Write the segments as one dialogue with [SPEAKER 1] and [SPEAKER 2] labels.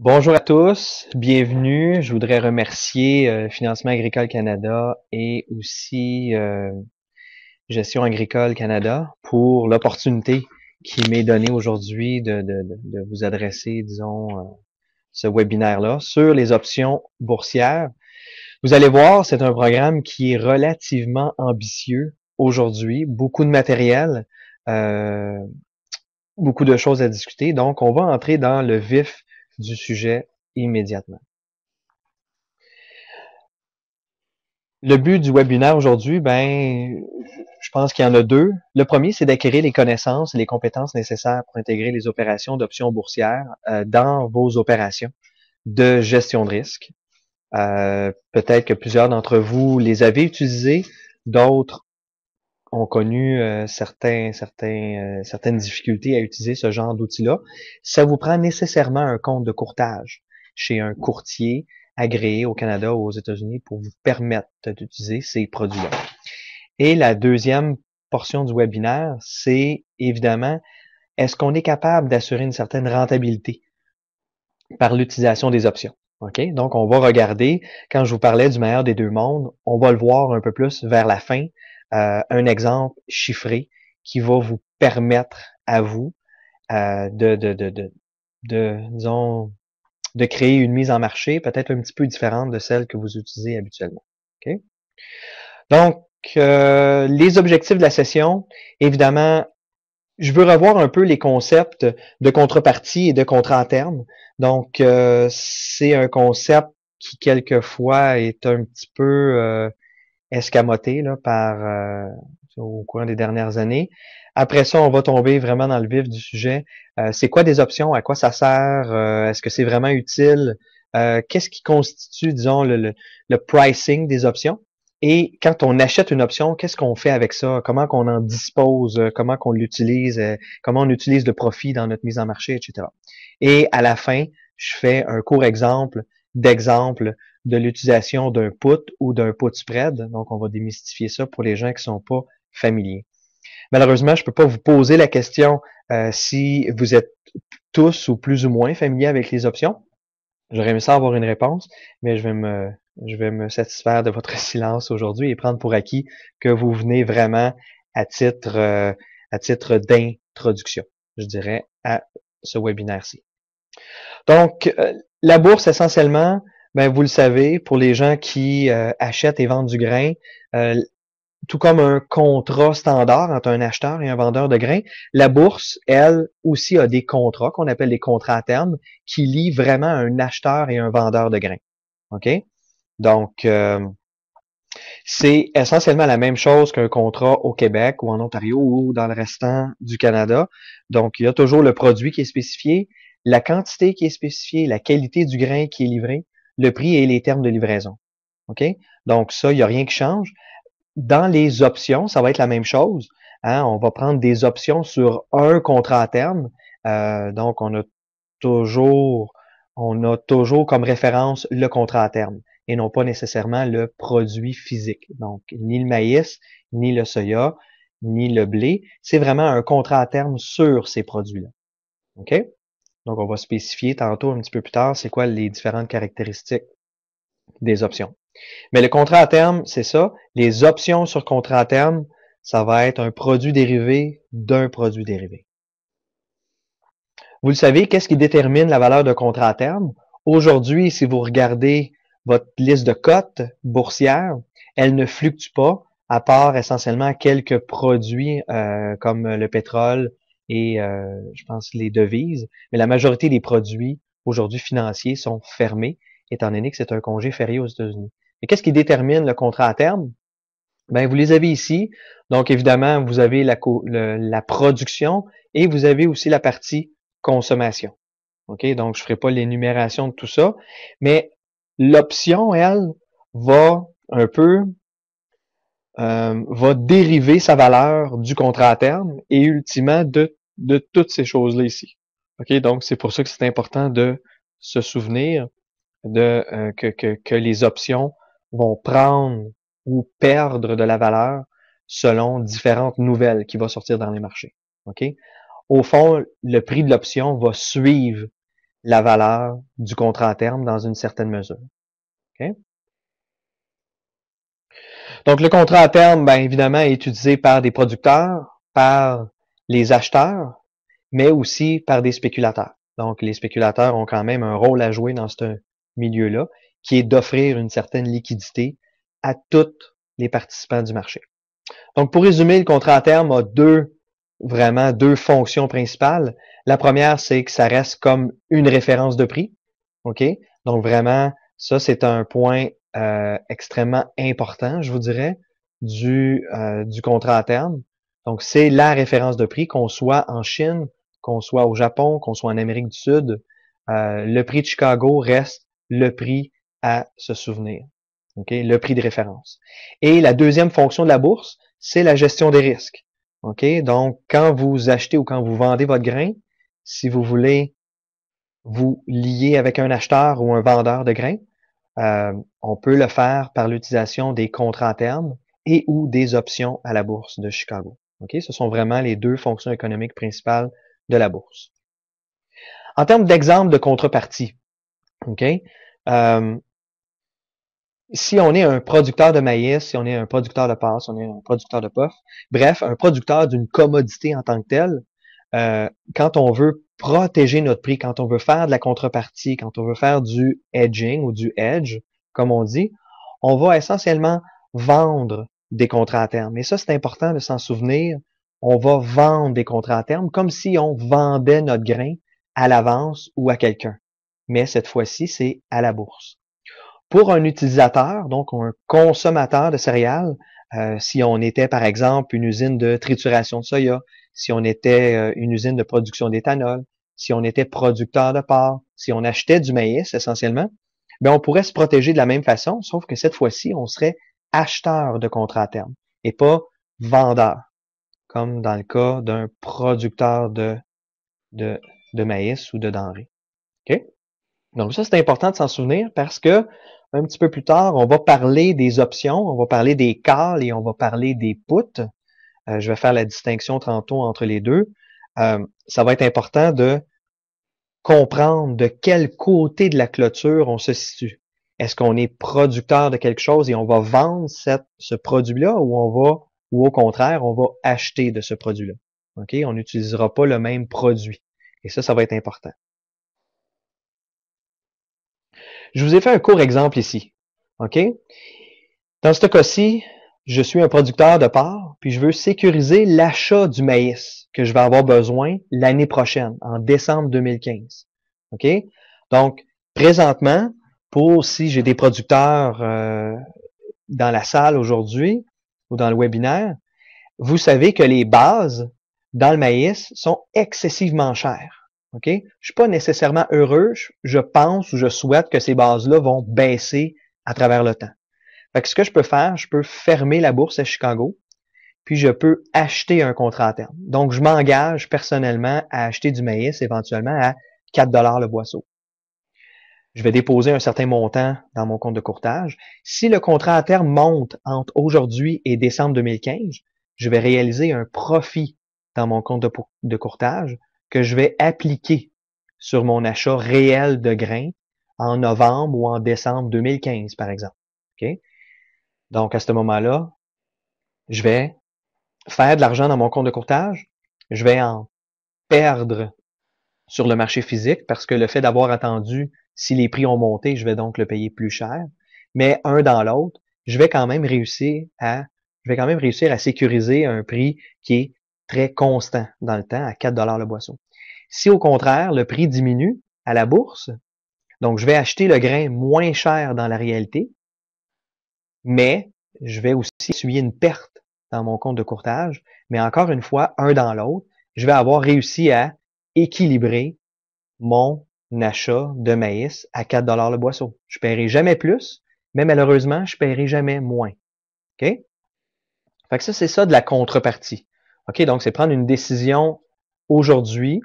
[SPEAKER 1] Bonjour à tous, bienvenue. Je voudrais remercier euh, Financement Agricole Canada et aussi euh, Gestion Agricole Canada pour l'opportunité qui m'est donnée aujourd'hui de, vous adresser, disons, euh, ce webinaire-là sur les options boursières. Vous allez voir, c'est un programme qui est relativement ambitieux aujourd'hui, beaucoup de matériel, beaucoup de choses à discuter. Donc, on va entrer dans le vif du sujet immédiatement. Le but du webinaire aujourd'hui, ben, je pense qu'il y en a deux. Le premier, c'est d'acquérir les connaissances et les compétences nécessaires pour intégrer les opérations d'options boursières euh, dans vos opérations de gestion de risque. Euh, peut-être que plusieurs d'entre vous les avez utilisées, d'autres ont connu euh, certains, certains, euh, certaines difficultés à utiliser ce genre d'outils-là, ça vous prend nécessairement un compte de courtage chez un courtier agréé au Canada ou aux États-Unis pour vous permettre d'utiliser ces produits-là. Et la deuxième portion du webinaire, c'est évidemment, est-ce qu'on est capable d'assurer une certaine rentabilité par l'utilisation des options? Ok, Donc, on va regarder, quand je vous parlais du meilleur des deux mondes, on va le voir un peu plus vers la fin, euh, un exemple chiffré qui va vous permettre à vous euh, de, de, de, de, disons, de créer une mise en marché peut-être un petit peu différente de celle que vous utilisez habituellement. Donc, euh, les objectifs de la session, évidemment, je veux revoir un peu les concepts de contrepartie et de contrat terme. Donc, c'est un concept qui quelquefois est un petit peu escamoté là, par, euh, au cours des dernières années. Après ça, on va tomber vraiment dans le vif du sujet. Euh, c'est quoi des options? À quoi ça sert? Euh, est-ce que c'est vraiment utile? Qu'est-ce qui constitue, disons, le, le, pricing des options? Et quand on achète une option, qu'est-ce qu'on fait avec ça? Comment qu'on en dispose? Comment qu'on l'utilise? Comment on utilise le profit dans notre mise en marché, etc. Et à la fin, je fais un court exemple d'exemple de l'utilisation d'un put ou d'un put spread. Donc, on va démystifier ça pour les gens qui sont pas familiers. Malheureusement, je ne peux pas vous poser la question euh, si vous êtes tous ou plus ou moins familiers avec les options. J'aurais aimé ça avoir une réponse, mais je vais me, je vais me satisfaire de votre silence aujourd'hui et prendre pour acquis que vous venez vraiment à titre, euh, à titre d'introduction, je dirais, à ce webinaire-ci. Donc, euh, la bourse, essentiellement, ben, vous le savez, pour les gens qui euh, achètent et vendent du grain, euh, tout comme un contrat standard entre un acheteur et un vendeur de grain, la bourse, elle aussi a des contrats qu'on appelle des contrats à terme qui lient vraiment un acheteur et un vendeur de grain. OK? Donc, euh, c'est essentiellement la même chose qu'un contrat au Québec ou en Ontario ou dans le restant du Canada. Donc, il y a toujours le produit qui est spécifié, la quantité qui est spécifiée, la qualité du grain qui est livré, le prix et les termes de livraison. OK? Donc, ça, il n'y a rien qui change. Dans les options, ça va être la même chose. Hein? On va prendre des options sur un contrat à terme. Euh, donc, on a toujours, on a toujours comme référence le contrat à terme et non pas nécessairement le produit physique. Donc, ni le maïs, ni le soya, ni le blé. C'est vraiment un contrat à terme sur ces produits-là. OK? Donc, on va spécifier tantôt, un petit peu plus tard, c'est quoi les différentes caractéristiques des options. Mais le contrat à terme, c'est ça. Les options sur contrat à terme, ça va être un produit dérivé d'un produit dérivé. Vous le savez, qu'est-ce qui détermine la valeur de contrat à terme? Aujourd'hui, si vous regardez votre liste de cotes boursières, elle ne fluctue pas, à part essentiellement quelques produits euh, comme le pétrole, et euh, je pense les devises. Mais la majorité des produits aujourd'hui financiers sont fermés, étant donné que c'est un congé férié aux États-Unis. Mais qu'est-ce qui détermine le contrat à terme? Ben, vous les avez ici. Donc, évidemment, vous avez la, la production et vous avez aussi la partie consommation. OK? Donc, je ne ferai pas l'énumération de tout ça. Mais l'option, elle, va un peu euh, va dériver sa valeur du contrat à terme et ultimement de, de toutes ces choses-là ici. OK, donc c'est pour ça que c'est important de se souvenir de euh, que, les options vont prendre ou perdre de la valeur selon différentes nouvelles qui vont sortir dans les marchés. OK? Au fond, le prix de l'option va suivre la valeur du contrat à terme dans une certaine mesure. Donc, le contrat à terme, bien évidemment, est utilisé par des producteurs, par les acheteurs, mais aussi par des spéculateurs. Donc, les spéculateurs ont quand même un rôle à jouer dans ce milieu-là, qui est d'offrir une certaine liquidité à tous les participants du marché. Donc, pour résumer, le contrat à terme a deux, vraiment deux fonctions principales. La première, c'est que ça reste comme une référence de prix. OK? Donc, vraiment, ça, c'est un point euh, extrêmement important, je vous dirais, du, euh, du contrat à terme. Donc, c'est la référence de prix, qu'on soit en Chine, qu'on soit au Japon, qu'on soit en Amérique du Sud. Euh, le prix de Chicago reste le prix à se souvenir. Okay? Le prix de référence. Et la deuxième fonction de la bourse, c'est la gestion des risques. Okay? Donc, quand vous achetez ou quand vous vendez votre grain, si vous voulez vous lier avec un acheteur ou un vendeur de grains, euh, on peut le faire par l'utilisation des contrats à terme et ou des options à la bourse de Chicago. Ce sont vraiment les deux fonctions économiques principales de la bourse. En termes d'exemple de contrepartie, euh, si on est un producteur de maïs, si on est un producteur de passe, si on est un producteur de puff, bref, un producteur d'une commodité en tant que telle, euh, quand on veut protéger notre prix quand on veut faire de la contrepartie, quand on veut faire du edging ou du edge, comme on dit, on va essentiellement vendre des contrats à terme. Et ça, c'est important de s'en souvenir. On va vendre des contrats à terme comme si on vendait notre grain à l'avance ou à quelqu'un. Mais cette fois-ci, c'est à la bourse. Pour un utilisateur, donc un consommateur de céréales, euh, si on était par exemple une usine de trituration de soya, si on était euh, une usine de production d'éthanol, si on était producteur de porc, si on achetait du maïs essentiellement, bien, on pourrait se protéger de la même façon, sauf que cette fois-ci, on serait acheteur de contrats à terme et pas vendeur, comme dans le cas d'un producteur de, de, de, maïs ou de denrées. Donc ça, c'est important de s'en souvenir parce que un petit peu plus tard, on va parler des options, on va parler des cales et on va parler des puts. Euh, je vais faire la distinction tantôt entre les deux. Euh, ça va être important de comprendre de quel côté de la clôture on se situe. Est-ce qu'on est producteur de quelque chose et on va vendre ce produit-là ou on va, ou au contraire, on va acheter de ce produit-là? OK? On n'utilisera pas le même produit. Et ça, ça va être important. Je vous ai fait un court exemple ici. OK? Dans ce cas-ci, je suis un producteur de porc, puis je veux sécuriser l'achat du maïs que je vais avoir besoin l'année prochaine, en décembre 2015. OK? Donc, présentement, pour si j'ai des producteurs euh, dans la salle aujourd'hui ou dans le webinaire, vous savez que les bases dans le maïs sont excessivement chères. OK? Je suis pas nécessairement heureux. Je pense ou je souhaite que ces bases-là vont baisser à travers le temps. Fait que ce que je peux faire, je peux fermer la bourse à Chicago, puis je peux acheter un contrat à terme. Donc, je m'engage personnellement à acheter du maïs éventuellement à 4 dollars le boisseau. Je vais déposer un certain montant dans mon compte de courtage. Si le contrat à terme monte entre aujourd'hui et décembre 2015, je vais réaliser un profit dans mon compte de, courtage que je vais appliquer sur mon achat réel de grains en novembre ou en décembre 2015, par exemple. Okay? Donc, à ce moment-là, je vais faire de l'argent dans mon compte de courtage, je vais en perdre sur le marché physique parce que le fait d'avoir attendu, si les prix ont monté, je vais donc le payer plus cher. Mais un dans l'autre, je vais quand même réussir à, je vais quand même réussir à sécuriser un prix qui est très constant dans le temps à 4 dollars le boisson. Si au contraire, le prix diminue à la bourse, donc je vais acheter le grain moins cher dans la réalité, mais je vais aussi essuyer une perte dans mon compte de courtage. Mais encore une fois, un dans l'autre, je vais avoir réussi à équilibrer mon achat de maïs à 4 dollars le boisseau. Je paierai jamais plus, mais malheureusement, je paierai jamais moins. OK? Fait que ça, c'est ça de la contrepartie. OK? Donc, c'est prendre une décision aujourd'hui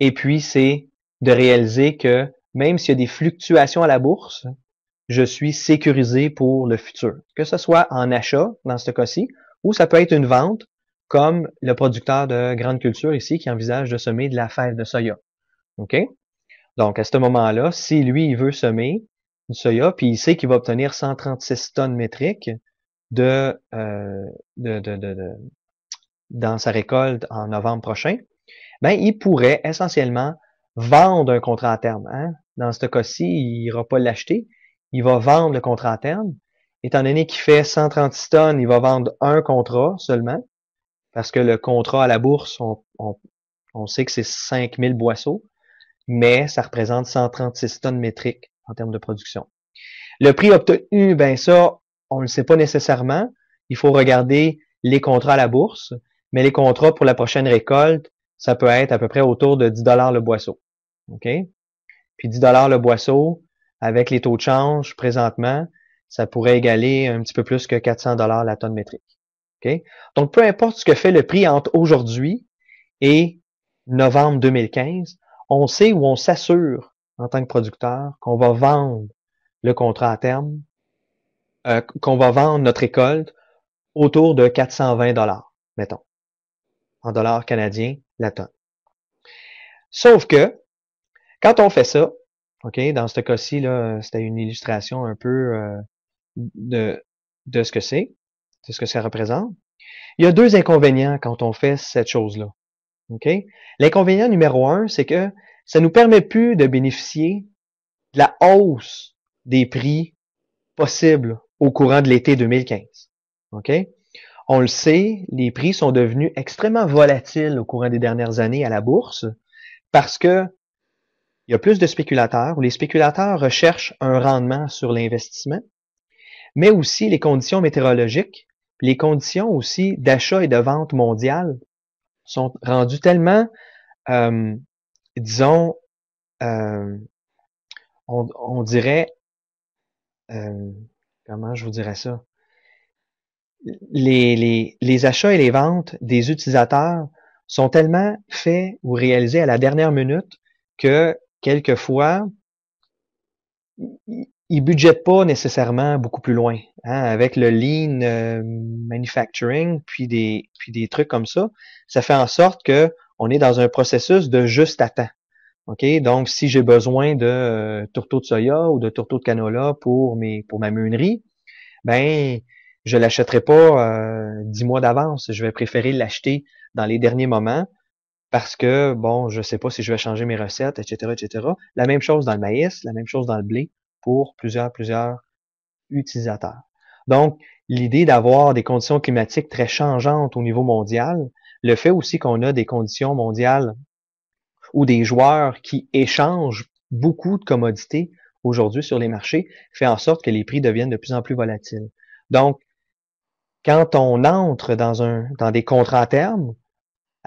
[SPEAKER 1] et puis c'est de réaliser que même s'il y a des fluctuations à la bourse, je suis sécurisé pour le futur. Que ce soit en achat, dans ce cas-ci, ou ça peut être une vente, comme le producteur de grande culture ici qui envisage de semer de la fève de soya. OK? Donc, à ce moment-là, si lui, il veut semer une soya, puis il sait qu'il va obtenir 136 tonnes métriques euh, de, dans sa récolte en novembre prochain, ben, il pourrait essentiellement vendre un contrat à terme. Hein? Dans ce cas-ci, il n'ira pas l'acheter, il va vendre le contrat à terme. Étant donné qu'il fait 136 tonnes, il va vendre un contrat seulement, parce que le contrat à la bourse, on, on, sait que c'est 5000 boisseaux, mais ça représente 136 tonnes métriques en termes de production. Le prix obtenu, ben ça, on ne le sait pas nécessairement. Il faut regarder les contrats à la bourse, mais les contrats pour la prochaine récolte, ça peut être à peu près autour de 10 dollars le boisseau. OK? Puis 10 dollars le boisseau, avec les taux de change présentement, ça pourrait égaler un petit peu plus que 400 dollars la tonne métrique. Donc, peu importe ce que fait le prix entre aujourd'hui et novembre 2015, on sait ou on s'assure en tant que producteur qu'on va vendre le contrat à terme, euh, qu'on va vendre notre récolte autour de 420 dollars, mettons, en dollars canadiens la tonne. Sauf que, quand on fait ça, OK? Dans ce cas-ci, là, c'était une illustration un peu euh, de, de ce que c'est, de ce que ça représente. Il y a deux inconvénients quand on fait cette chose-là. OK? L'inconvénient numéro un, c'est que ça nous permet plus de bénéficier de la hausse des prix possibles au courant de l'été 2015. OK? On le sait, les prix sont devenus extrêmement volatiles au courant des dernières années à la bourse parce que il y a plus de spéculateurs, où les spéculateurs recherchent un rendement sur l'investissement, mais aussi les conditions météorologiques, les conditions aussi d'achat et de vente mondiale sont rendues tellement, euh, disons, euh, on, dirait, euh, comment je vous dirais ça, les, les achats et les ventes des utilisateurs sont tellement faits ou réalisés à la dernière minute que quelquefois, ils budgètent pas nécessairement beaucoup plus loin. Hein, avec le lean euh, manufacturing, puis des, puis des trucs comme ça, ça fait en sorte que on est dans un processus de juste à temps. OK? Donc, si j'ai besoin de euh, tourteaux de soya ou de tourteau de canola pour mes pour ma meunerie, ben je l'achèterai pas euh, dix mois d'avance. Je vais préférer l'acheter dans les derniers moments parce que, bon, je ne sais pas si je vais changer mes recettes, etc., etc. La même chose dans le maïs, la même chose dans le blé pour plusieurs, plusieurs utilisateurs. Donc, l'idée d'avoir des conditions climatiques très changeantes au niveau mondial, le fait aussi qu'on a des conditions mondiales ou des joueurs qui échangent beaucoup de commodités aujourd'hui sur les marchés, fait en sorte que les prix deviennent de plus en plus volatiles. Donc, quand on entre dans, un, dans des contrats à terme,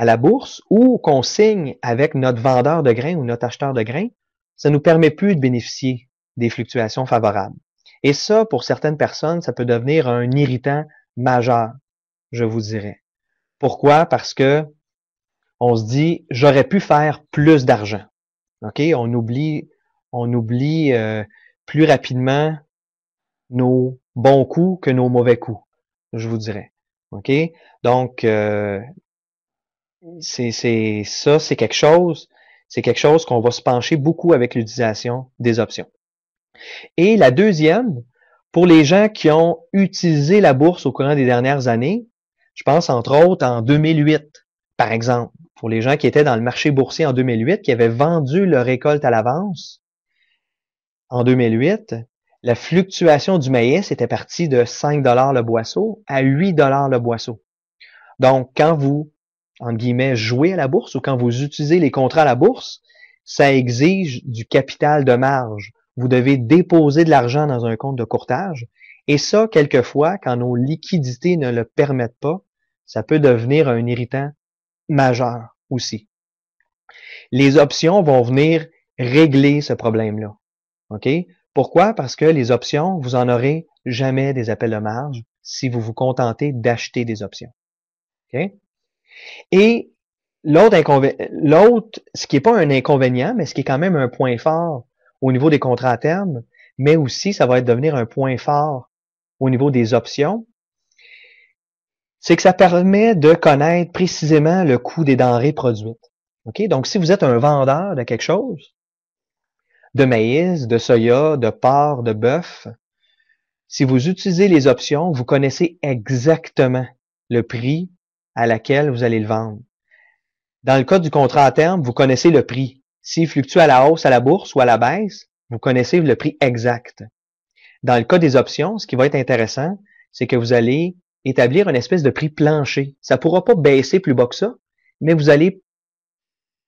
[SPEAKER 1] à la bourse ou qu'on signe avec notre vendeur de grains ou notre acheteur de grains, ça ne nous permet plus de bénéficier des fluctuations favorables. Et ça, pour certaines personnes, ça peut devenir un irritant majeur, je vous dirais. Pourquoi? Parce que on se dit, j'aurais pu faire plus d'argent. OK? On oublie, on oublie euh, plus rapidement nos bons coups que nos mauvais coups, je vous dirais. OK? Donc, euh, c'est, ça, c'est quelque chose, c'est quelque chose qu'on va se pencher beaucoup avec l'utilisation des options. Et la deuxième, pour les gens qui ont utilisé la bourse au courant des dernières années, je pense entre autres en 2008, par exemple, pour les gens qui étaient dans le marché boursier en 2008, qui avaient vendu leur récolte à l'avance, en 2008, la fluctuation du maïs était partie de 5 le boisseau à 8 le boisseau. Donc, quand vous en guillemets, jouer à la bourse ou quand vous utilisez les contrats à la bourse, ça exige du capital de marge. Vous devez déposer de l'argent dans un compte de courtage. Et ça, quelquefois, quand nos liquidités ne le permettent pas, ça peut devenir un irritant majeur aussi. Les options vont venir régler ce problème-là. OK? Pourquoi? Parce que les options, vous en aurez jamais des appels de marge si vous vous contentez d'acheter des options. Okay? Et l'autre, l'autre, ce qui n'est pas un inconvénient, mais ce qui est quand même un point fort au niveau des contrats à terme, mais aussi ça va être devenir un point fort au niveau des options, c'est que ça permet de connaître précisément le coût des denrées produites. Okay? Donc, si vous êtes un vendeur de quelque chose, de maïs, de soya, de porc, de bœuf, si vous utilisez les options, vous connaissez exactement le prix à laquelle vous allez le vendre. Dans le cas du contrat à terme, vous connaissez le prix. S'il fluctue à la hausse à la bourse ou à la baisse, vous connaissez le prix exact. Dans le cas des options, ce qui va être intéressant, c'est que vous allez établir une espèce de prix plancher. Ça ne pourra pas baisser plus bas que ça, mais vous allez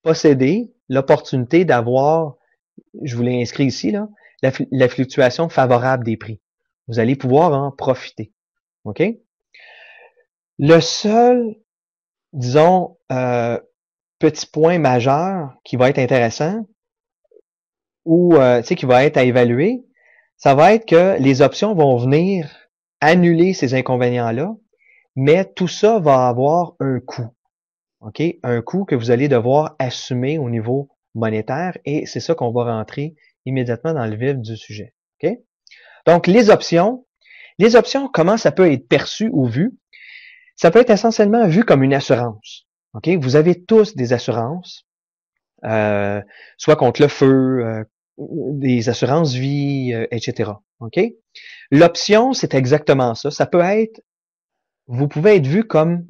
[SPEAKER 1] posséder l'opportunité d'avoir, je vous l'ai inscrit ici, là, la, la, fluctuation favorable des prix. Vous allez pouvoir en profiter. OK? Le seul, disons, euh, petit point majeur qui va être intéressant ou euh, qui va être à évaluer, ça va être que les options vont venir annuler ces inconvénients-là, mais tout ça va avoir un coût. OK? Un coût que vous allez devoir assumer au niveau monétaire et c'est ça qu'on va rentrer immédiatement dans le vif du sujet. OK? Donc, les options. Les options, comment ça peut être perçu ou vu? ça peut être essentiellement vu comme une assurance. Ok, Vous avez tous des assurances, euh, soit contre le feu, euh, des assurances vie, euh, etc. Ok, L'option, c'est exactement ça. Ça peut être, vous pouvez être vu comme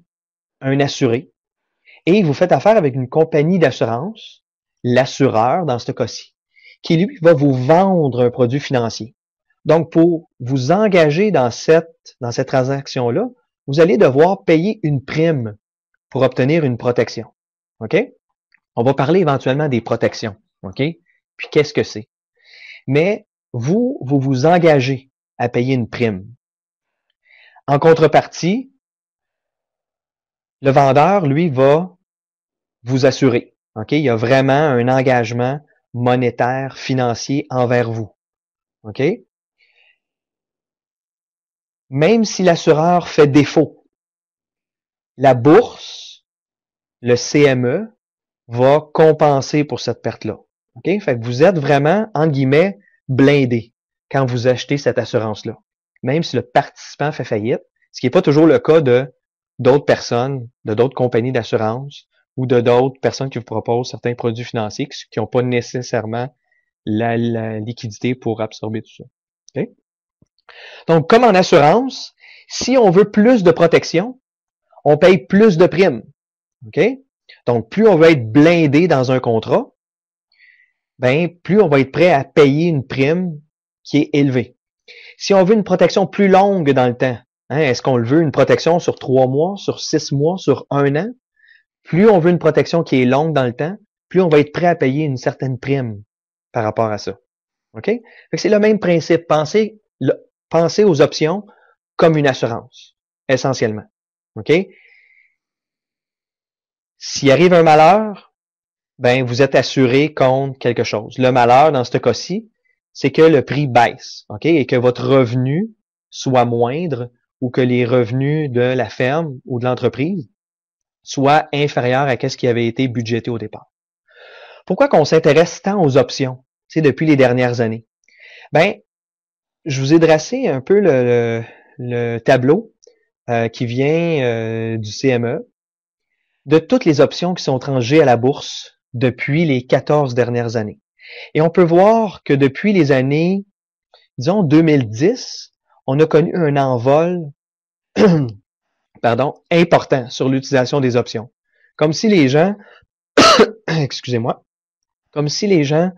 [SPEAKER 1] un assuré et vous faites affaire avec une compagnie d'assurance, l'assureur dans ce cas-ci, qui lui va vous vendre un produit financier. Donc, pour vous engager dans cette, dans cette transaction-là, vous allez devoir payer une prime pour obtenir une protection. OK? On va parler éventuellement des protections. OK? Puis qu'est-ce que c'est? Mais vous, vous vous engagez à payer une prime. En contrepartie, le vendeur, lui, va vous assurer. OK? Il y a vraiment un engagement monétaire, financier envers vous. OK? même si l'assureur fait défaut. La bourse, le CME, va compenser pour cette perte-là. Fait que vous êtes vraiment, en guillemets, blindé quand vous achetez cette assurance-là. Même si le participant fait faillite, ce qui n'est pas toujours le cas de d'autres personnes, de d'autres compagnies d'assurance ou de d'autres personnes qui vous proposent certains produits financiers qui n'ont pas nécessairement la, liquidité pour absorber tout ça. Donc, comme en assurance, si on veut plus de protection, on paye plus de primes. Donc, plus on veut être blindé dans un contrat, ben, plus on va être prêt à payer une prime qui est élevée. Si on veut une protection plus longue dans le temps, hein, est-ce qu'on le veut une protection sur trois mois, sur six mois, sur un an? Plus on veut une protection qui est longue dans le temps, plus on va être prêt à payer une certaine prime par rapport à ça. C'est le même principe. Pensez Pensez aux options comme une assurance, essentiellement. OK? S'il arrive un malheur, ben, vous êtes assuré contre quelque chose. Le malheur, dans ce cas-ci, c'est que le prix baisse, OK? Et que votre revenu soit moindre ou que les revenus de la ferme ou de l'entreprise soient inférieurs à ce qui avait été budgété au départ. Pourquoi qu'on s'intéresse tant aux options, c'est depuis les dernières années? Ben, je vous ai dressé un peu le, le, tableau euh, qui vient euh, du CME de toutes les options qui sont rangées à la bourse depuis les 14 dernières années. Et on peut voir que depuis les années, disons 2010, on a connu un envol pardon, important sur l'utilisation des options. Comme si les gens, excusez-moi, comme si les gens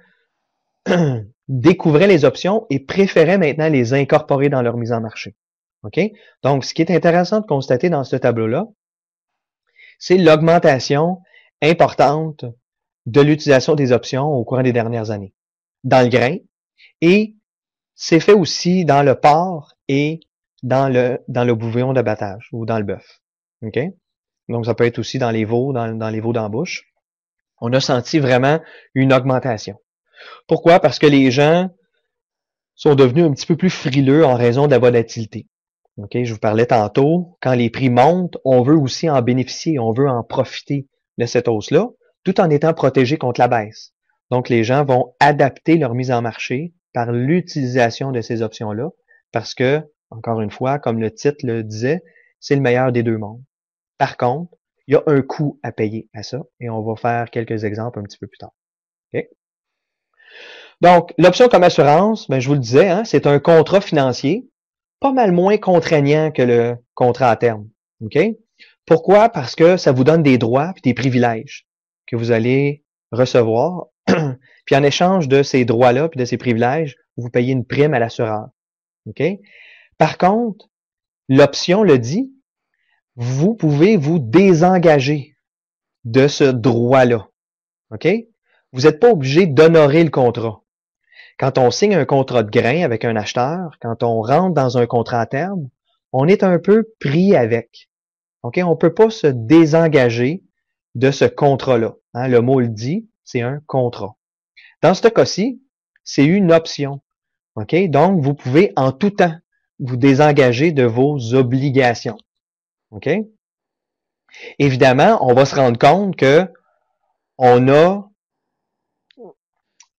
[SPEAKER 1] découvraient les options et préféraient maintenant les incorporer dans leur mise en marché. Donc, ce qui est intéressant de constater dans ce tableau-là, c'est l'augmentation importante de l'utilisation des options au cours des dernières années dans le grain et c'est fait aussi dans le porc et dans le, dans le bouillon d'abattage ou dans le bœuf. Donc, ça peut être aussi dans les veaux, dans, dans les veaux d'embouche. On a senti vraiment une augmentation. Pourquoi? Parce que les gens sont devenus un petit peu plus frileux en raison de la volatilité. Okay? Je vous parlais tantôt, quand les prix montent, on veut aussi en bénéficier, on veut en profiter de cette hausse-là, tout en étant protégé contre la baisse. Donc, les gens vont adapter leur mise en marché par l'utilisation de ces options-là, parce que, encore une fois, comme le titre le disait, c'est le meilleur des deux mondes. Par contre, il y a un coût à payer à ça, et on va faire quelques exemples un petit peu plus tard. Okay? Donc, l'option comme assurance, ben, je vous le disais, hein, c'est un contrat financier pas mal moins contraignant que le contrat à terme. Pourquoi? Parce que ça vous donne des droits et des privilèges que vous allez recevoir. puis en échange de ces droits-là et de ces privilèges, vous payez une prime à l'assureur. Par contre, l'option le dit, vous pouvez vous désengager de ce droit-là. Vous n'êtes pas obligé d'honorer le contrat. Quand on signe un contrat de grain avec un acheteur, quand on rentre dans un contrat à terme, on est un peu pris avec. OK? On ne peut pas se désengager de ce contrat-là. Hein, le mot le dit, c'est un contrat. Dans ce cas-ci, c'est une option. OK? Donc, vous pouvez en tout temps vous désengager de vos obligations. OK? Évidemment, on va se rendre compte que on a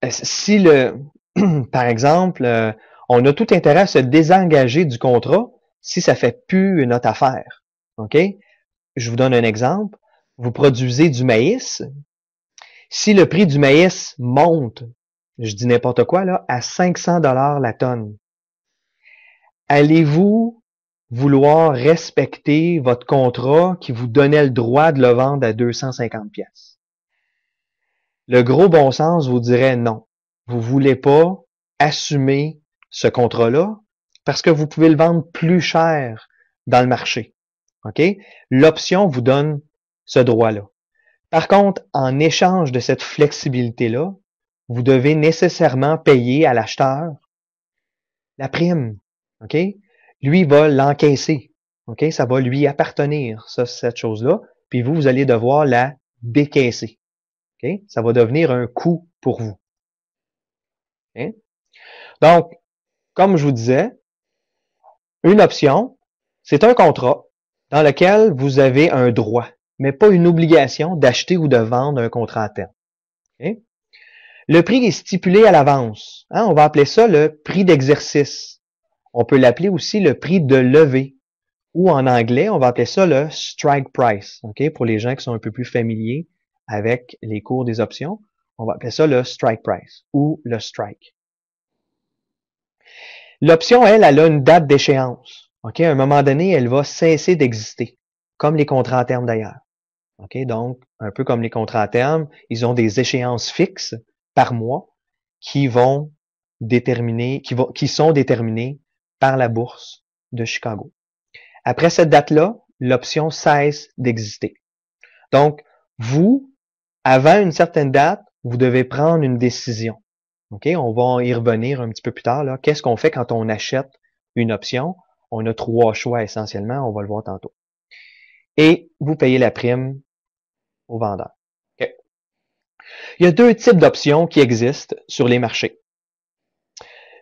[SPEAKER 1] euh, si le par exemple, euh, on a tout intérêt à se désengager du contrat si ça fait plus notre affaire. OK? Je vous donne un exemple. Vous produisez du maïs. Si le prix du maïs monte, je dis n'importe quoi, là, à 500 dollars la tonne, allez-vous vouloir respecter votre contrat qui vous donnait le droit de le vendre à 250 pièces? Le gros bon sens vous dirait non vous voulez pas assumer ce contrat-là parce que vous pouvez le vendre plus cher dans le marché. OK? L'option vous donne ce droit-là. Par contre, en échange de cette flexibilité-là, vous devez nécessairement payer à l'acheteur la prime. OK? Lui va l'encaisser. OK? Ça va lui appartenir, cette chose-là. Puis vous, vous allez devoir la décaisser. Ok? Ça va devenir un coût pour vous. Hein? Donc, comme je vous disais, une option, c'est un contrat dans lequel vous avez un droit, mais pas une obligation d'acheter ou de vendre un contrat à terme. Hein? Le prix est stipulé à l'avance. Hein? On va appeler ça le prix d'exercice. On peut l'appeler aussi le prix de levée. Ou en anglais, on va appeler ça le strike price. Pour les gens qui sont un peu plus familiers avec les cours des options, on va appeler ça le strike price ou le strike. L'option, elle, elle a une date d'échéance. OK? À un moment donné, elle va cesser d'exister, comme les contrats à terme d'ailleurs. OK? Donc, un peu comme les contrats à terme, ils ont des échéances fixes par mois qui vont déterminer, qui, vont, qui sont déterminées par la bourse de Chicago. Après cette date-là, l'option cesse d'exister. Donc, vous, avant une certaine date, vous devez prendre une décision. OK? On va y revenir un petit peu plus tard. Qu'est-ce qu'on fait quand on achète une option? On a trois choix essentiellement, on va le voir tantôt. Et vous payez la prime au vendeur. Il y a deux types d'options qui existent sur les marchés.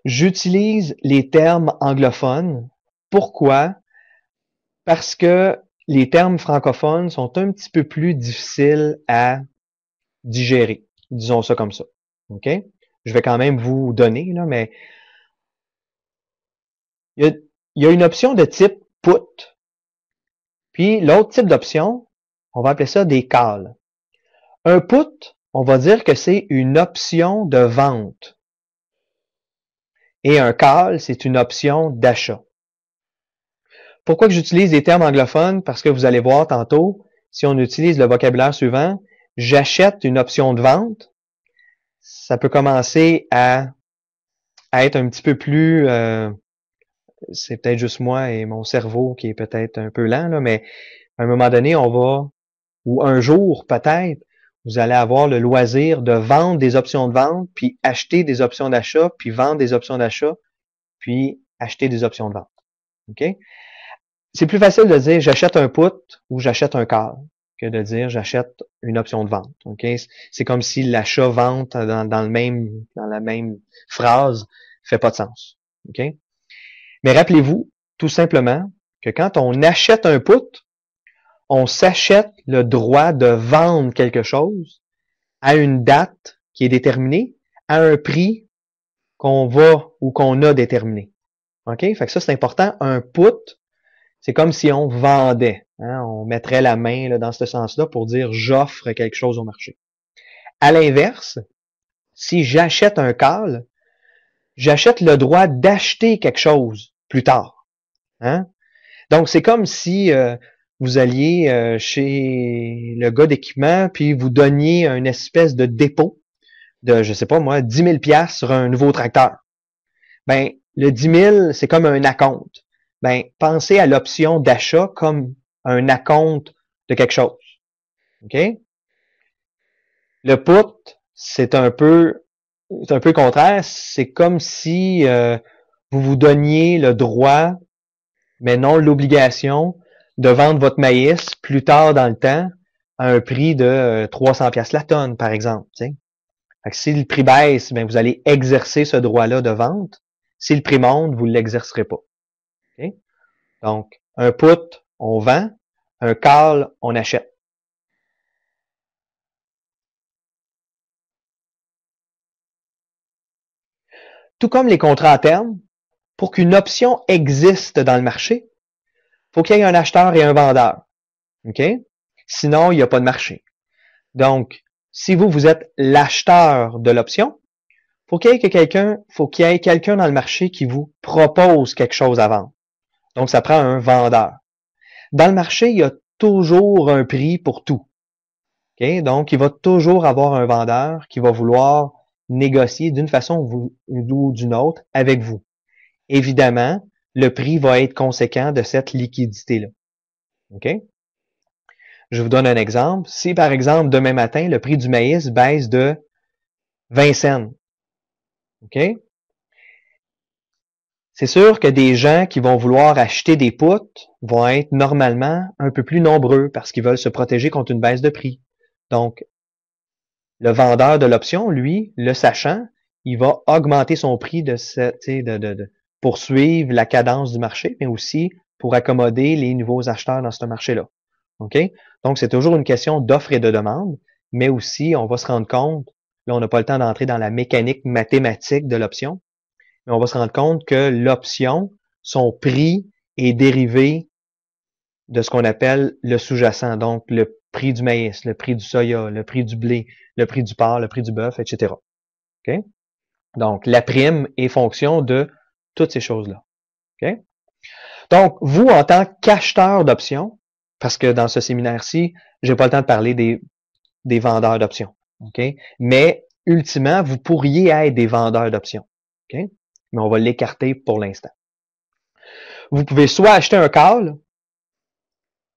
[SPEAKER 1] J'utilise les termes anglophones. Pourquoi? Parce que les termes francophones sont un petit peu plus difficiles à digérer. Disons ça comme ça. OK? Je vais quand même vous donner, là, mais il y a, une option de type put. Puis l'autre type d'option, on va appeler ça des calls. Un put, on va dire que c'est une option de vente. Et un call, c'est une option d'achat. Pourquoi que j'utilise des termes anglophones? Parce que vous allez voir tantôt, si on utilise le vocabulaire suivant, j'achète une option de vente, ça peut commencer à, être un petit peu plus... Euh, c'est peut-être juste moi et mon cerveau qui est peut-être un peu lent, là, mais à un moment donné, on va, ou un jour peut-être, vous allez avoir le loisir de vendre des options de vente, puis acheter des options d'achat, puis vendre des options d'achat, puis acheter des options de vente. OK? C'est plus facile de dire j'achète un put ou j'achète un quart que de dire j'achète une option de vente. C'est comme si l'achat-vente dans, le même, dans la même phrase fait pas de sens. Mais rappelez-vous tout simplement que quand on achète un put, on s'achète le droit de vendre quelque chose à une date qui est déterminée, à un prix qu'on va ou qu'on a déterminé. OK? Fait que ça, c'est important. Un put, c'est comme si on vendait. Hein, on mettrait la main dans ce sens-là pour dire j'offre quelque chose au marché. À l'inverse, si j'achète un call, j'achète le droit d'acheter quelque chose plus tard. Hein? Donc, c'est comme si euh, vous alliez euh, chez le gars d'équipement, puis vous donniez une espèce de dépôt de, je sais pas moi, 10 000 pièces sur un nouveau tracteur. Ben, le 10 000, c'est comme un acompte. Ben, pensez à l'option d'achat comme un acompte de quelque chose. OK? Le put, c'est un peu c'est un peu contraire. C'est comme si euh, vous vous donniez le droit, mais non l'obligation, de vendre votre maïs plus tard dans le temps à un prix de 300 euh, pièces la tonne, par exemple. si le prix baisse, ben, vous allez exercer ce droit-là de vente. Si le prix monte, vous ne l'exercerez pas. Donc, un put, on vend, un call, on achète. Tout comme les contrats à terme, pour qu'une option existe dans le marché, faut qu'il y ait un acheteur et un vendeur. OK? Sinon, il n'y a pas de marché. Donc, si vous, vous êtes l'acheteur de l'option, faut qu'il y ait quelqu'un, faut qu'il y ait quelqu'un dans le marché qui vous propose quelque chose à vendre. Donc, ça prend un vendeur. Dans le marché, il y a toujours un prix pour tout. Donc, il va toujours avoir un vendeur qui va vouloir négocier d'une façon ou d'une autre avec vous. Évidemment, le prix va être conséquent de cette liquidité-là. Je vous donne un exemple. Si, par exemple, demain matin, le prix du maïs baisse de 20 cents, OK? C'est sûr que des gens qui vont vouloir acheter des poutres vont être normalement un peu plus nombreux parce qu'ils veulent se protéger contre une baisse de prix. Donc, le vendeur de l'option, lui, le sachant, il va augmenter son prix de, de, de, de poursuivre la cadence du marché, mais aussi pour accommoder les nouveaux acheteurs dans ce marché-là. Okay? Donc, c'est toujours une question d'offre et de demande, mais aussi, on va se rendre compte, là, on n'a pas le temps d'entrer dans la mécanique mathématique de l'option, on va se rendre compte que l'option, son prix est dérivé de ce qu'on appelle le sous-jacent, donc le prix du maïs, le prix du soya, le prix du blé, le prix du porc, le prix du bœuf, etc. Donc, la prime est fonction de toutes ces choses-là. Donc, vous, en tant qu'acheteur d'options, parce que dans ce séminaire-ci, j'ai pas le temps de parler des, vendeurs d'options. Mais, ultimement, vous pourriez être des vendeurs d'options mais on va l'écarter pour l'instant. Vous pouvez soit acheter un call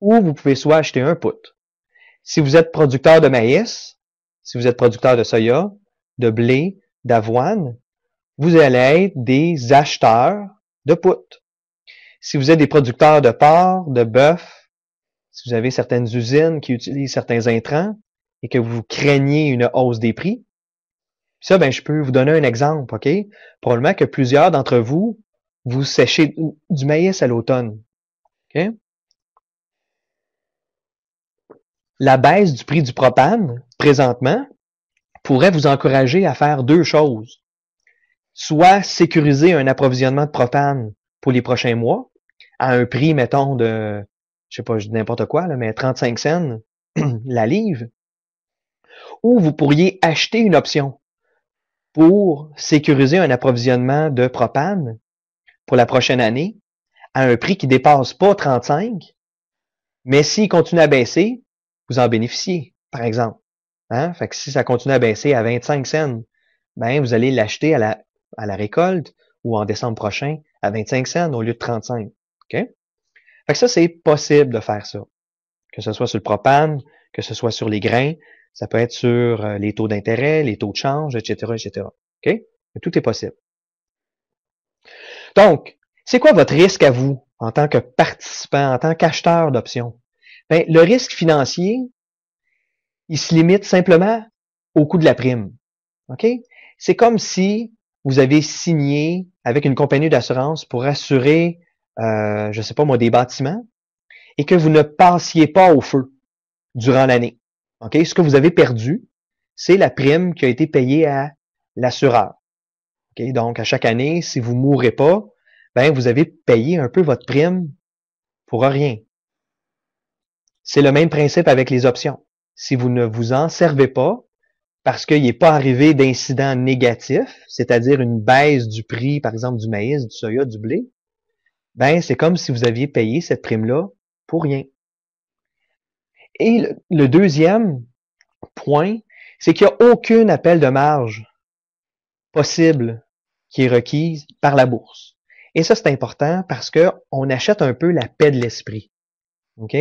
[SPEAKER 1] ou vous pouvez soit acheter un put. Si vous êtes producteur de maïs, si vous êtes producteur de soya, de blé, d'avoine, vous allez être des acheteurs de put. Si vous êtes des producteurs de porc, de bœuf, si vous avez certaines usines qui utilisent certains intrants et que vous craignez une hausse des prix, ça, ben, je peux vous donner un exemple, OK? Probablement que plusieurs d'entre vous, vous séchez du maïs à l'automne. La baisse du prix du propane, présentement, pourrait vous encourager à faire deux choses. Soit sécuriser un approvisionnement de propane pour les prochains mois, à un prix, mettons, de, je sais pas, n'importe quoi, là, mais 35 cents la livre, ou vous pourriez acheter une option pour sécuriser un approvisionnement de propane pour la prochaine année à un prix qui dépasse pas 35, mais s'il continue à baisser, vous en bénéficiez, par exemple. Hein? si ça continue à baisser à 25 cents, ben vous allez l'acheter à la, récolte ou en décembre prochain à 25 cents au lieu de 35. ça, c'est possible de faire ça. Que ce soit sur le propane, que ce soit sur les grains, ça peut être sur euh, les taux d'intérêt, les taux de change, etc., etc. OK? Tout est possible. Donc, c'est quoi votre risque à vous en tant que participant, en tant qu'acheteur d'options? Bien, le risque financier, il se limite simplement au coût de la prime. OK? C'est comme si vous avez signé avec une compagnie d'assurance pour assurer, euh, je ne sais pas moi, des bâtiments et que vous ne passiez pas au feu durant l'année. Ce que vous avez perdu, c'est la prime qui a été payée à l'assureur. Donc, à chaque année, si vous mourrez pas, ben, vous avez payé un peu votre prime pour rien. C'est le même principe avec les options. Si vous ne vous en servez pas, parce qu'il n'est pas arrivé d'incident négatif, c'est-à-dire une baisse du prix, par exemple, du maïs, du soya, du blé, ben, c'est comme si vous aviez payé cette prime-là pour rien. Et le, deuxième point, c'est qu'il n'y a aucun appel de marge possible qui est requise par la bourse. Et ça, c'est important parce que on achète un peu la paix de l'esprit. OK?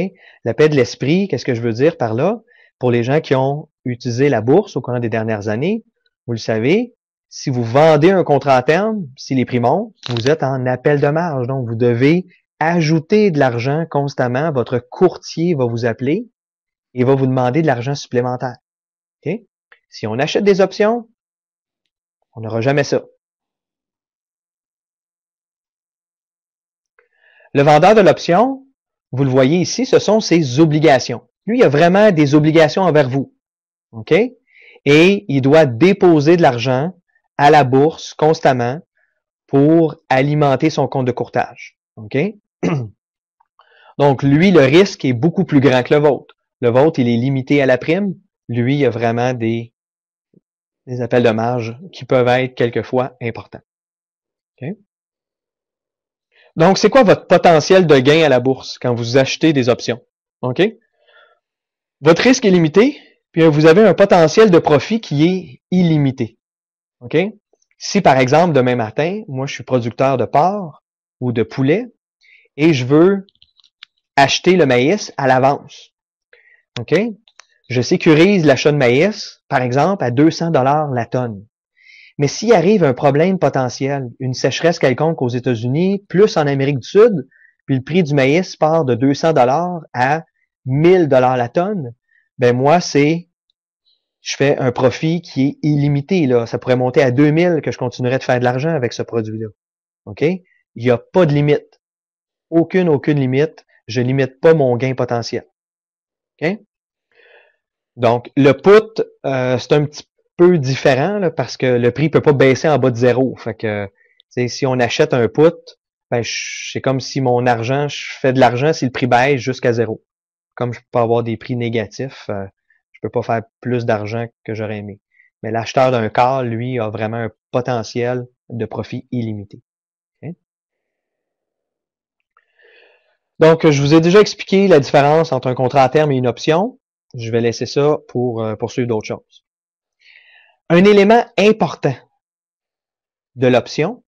[SPEAKER 1] La paix de l'esprit, qu'est-ce que je veux dire par là? Pour les gens qui ont utilisé la bourse au cours des dernières années, vous le savez, si vous vendez un contrat à terme, si les prix montent, vous êtes en appel de marge. Donc, vous devez ajouter de l'argent constamment. Votre courtier va vous appeler il va vous demander de l'argent supplémentaire. Si on achète des options, on n'aura jamais ça. Le vendeur de l'option, vous le voyez ici, ce sont ses obligations. Lui, il a vraiment des obligations envers vous. OK? Et il doit déposer de l'argent à la bourse constamment pour alimenter son compte de courtage. OK? Donc, lui, le risque est beaucoup plus grand que le vôtre. Le vôtre, il est limité à la prime. Lui, il y a vraiment des, appels de marge qui peuvent être quelquefois importants. Donc, c'est quoi votre potentiel de gain à la bourse quand vous achetez des options? OK? Votre risque est limité, puis vous avez un potentiel de profit qui est illimité. OK? Si, par exemple, demain matin, moi, je suis producteur de porc ou de poulet et je veux acheter le maïs à l'avance, OK? Je sécurise l'achat de maïs, par exemple, à 200 dollars la tonne. Mais s'il arrive un problème potentiel, une sécheresse quelconque aux États-Unis, plus en Amérique du Sud, puis le prix du maïs part de 200 dollars à 1000 dollars la tonne, ben moi c'est je fais un profit qui est illimité là, ça pourrait monter à 2000 que je continuerais de faire de l'argent avec ce produit là. OK Il n'y a pas de limite. Aucune aucune limite, je limite pas mon gain potentiel. Donc, le put, euh, c'est un petit peu différent parce que le prix ne peut pas baisser en bas de zéro. Fait que si on achète un put, ben, c'est comme si mon argent, je fais de l'argent si le prix baisse jusqu'à zéro. Comme je peux pas avoir des prix négatifs, euh, je peux pas faire plus d'argent que j'aurais aimé. Mais l'acheteur d'un quart, lui, a vraiment un potentiel de profit illimité. Donc, je vous ai déjà expliqué la différence entre un contrat à terme et une option. Je vais laisser ça pour euh, poursuivre d'autres choses. Un élément important de l'option,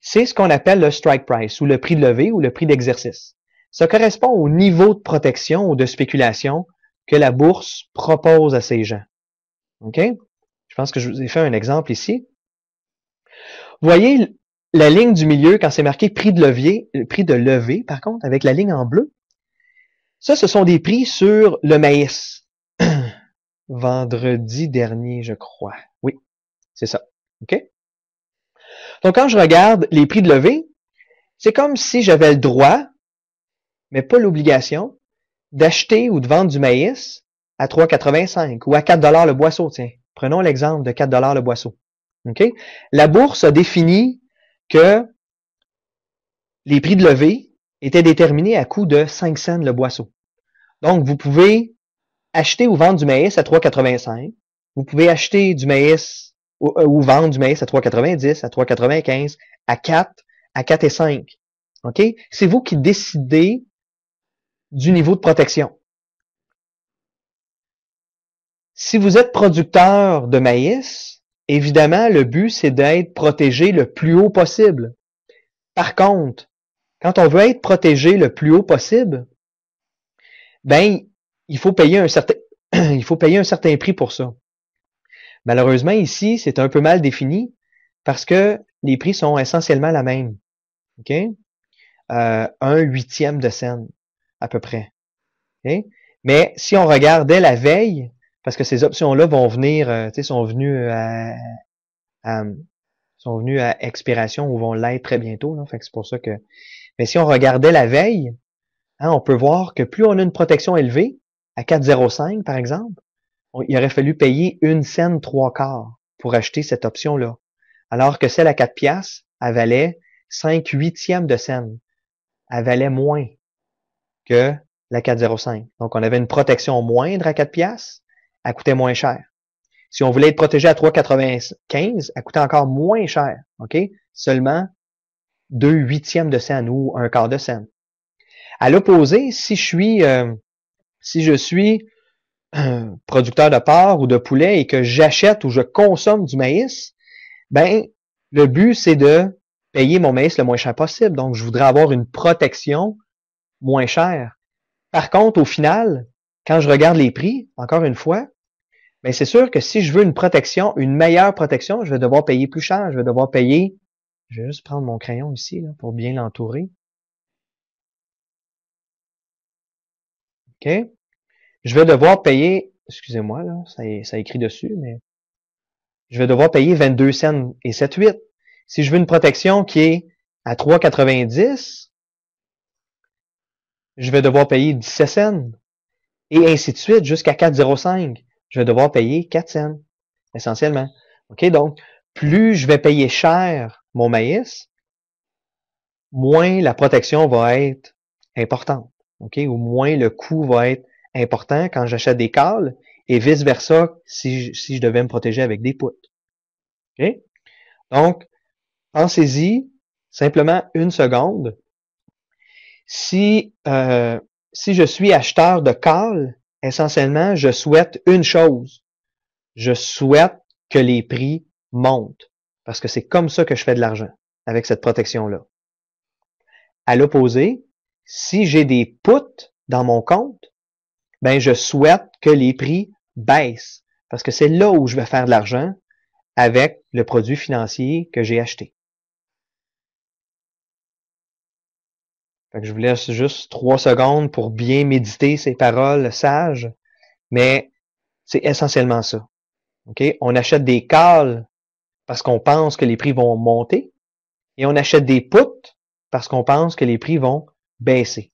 [SPEAKER 1] c'est ce qu'on appelle le strike price ou le prix de levée ou le prix d'exercice. Ça correspond au niveau de protection ou de spéculation que la bourse propose à ses gens. OK? Je pense que je vous ai fait un exemple ici. Voyez la ligne du milieu, quand c'est marqué prix de levier, euh, prix de levée, par contre, avec la ligne en bleu, ça, ce sont des prix sur le maïs. Vendredi dernier, je crois. Oui, c'est ça. OK? Donc, quand je regarde les prix de levée, c'est comme si j'avais le droit, mais pas l'obligation, d'acheter ou de vendre du maïs à 3,85 ou à 4 le boisseau. Tiens, prenons l'exemple de 4 le boisseau. OK? La bourse a défini que les prix de levée étaient déterminés à coût de 5 cents le boisseau. Donc, vous pouvez acheter ou vendre du maïs à 3,85. Vous pouvez acheter du maïs ou, euh, vendre du maïs à 3,90, à 3,95, à 4, à 4 et 5. OK? C'est vous qui décidez du niveau de protection. Si vous êtes producteur de maïs, Évidemment, le but, c'est d'être protégé le plus haut possible. Par contre, quand on veut être protégé le plus haut possible, ben, il faut payer un certain, il faut payer un certain prix pour ça. Malheureusement, ici, c'est un peu mal défini parce que les prix sont essentiellement la même. OK? Euh, un huitième de scène, à peu près. Mais si on regardait la veille, parce que ces options-là vont venir, euh, tu sais, sont venues euh, à, sont venues à expiration ou vont l'être très bientôt. c'est pour ça que. Mais si on regardait la veille, hein, on peut voir que plus on a une protection élevée, à 4,05 par exemple, il aurait fallu payer une scène trois quarts pour acheter cette option-là. Alors que celle à 4 piastres, elle valait 5 huitièmes de scène. Elle valait moins que la 4,05. Donc on avait une protection moindre à 4 piastres, elle coûtait moins cher. Si on voulait être protégé à 3,95, elle coûtait encore moins cher. OK? Seulement 2 huitièmes de scène ou un quart de cent. À l'opposé, si je suis, euh, si je suis euh, producteur de porc ou de poulet et que j'achète ou je consomme du maïs, ben, le but, c'est de payer mon maïs le moins cher possible. Donc, je voudrais avoir une protection moins chère. Par contre, au final, quand je regarde les prix, encore une fois, mais c'est sûr que si je veux une protection, une meilleure protection, je vais devoir payer plus cher. Je vais devoir payer. Je vais juste prendre mon crayon ici pour bien l'entourer. OK? Je vais devoir payer, excusez-moi, là, ça, ça écrit dessus, mais je vais devoir payer 22 cents et 7,8. Si je veux une protection qui est à 3,90, je vais devoir payer 17 cents. Et ainsi de suite jusqu'à 4,05 je vais devoir payer 4 cents, essentiellement. OK? Donc, plus je vais payer cher mon maïs, moins la protection va être importante. OK? Ou moins le coût va être important quand j'achète des cales et vice-versa si, je devais me protéger avec des poutres. Donc, pensez-y simplement une seconde. Si, euh, si je suis acheteur de cales essentiellement, je souhaite une chose. Je souhaite que les prix montent parce que c'est comme ça que je fais de l'argent avec cette protection-là. À l'opposé, si j'ai des puts dans mon compte, ben je souhaite que les prix baissent parce que c'est là où je vais faire de l'argent avec le produit financier que j'ai acheté. que je vous laisse juste trois secondes pour bien méditer ces paroles sages, mais c'est essentiellement ça. OK? On achète des cales parce qu'on pense que les prix vont monter et on achète des poutres parce qu'on pense que les prix vont baisser.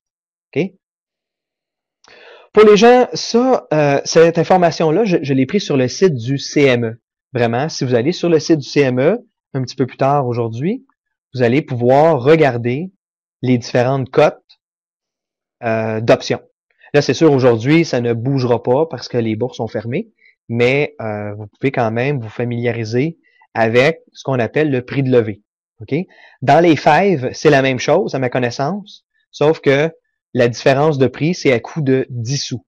[SPEAKER 1] Pour les gens, ça, euh, cette information-là, je, je l'ai prise sur le site du CME. Vraiment, si vous allez sur le site du CME un petit peu plus tard aujourd'hui, vous allez pouvoir regarder les différentes cotes euh, d'options. Là, c'est sûr, aujourd'hui, ça ne bougera pas parce que les bourses sont fermées, mais euh, vous pouvez quand même vous familiariser avec ce qu'on appelle le prix de levée. Okay? Dans les fives, c'est la même chose à ma connaissance, sauf que la différence de prix, c'est à coût de 10 sous.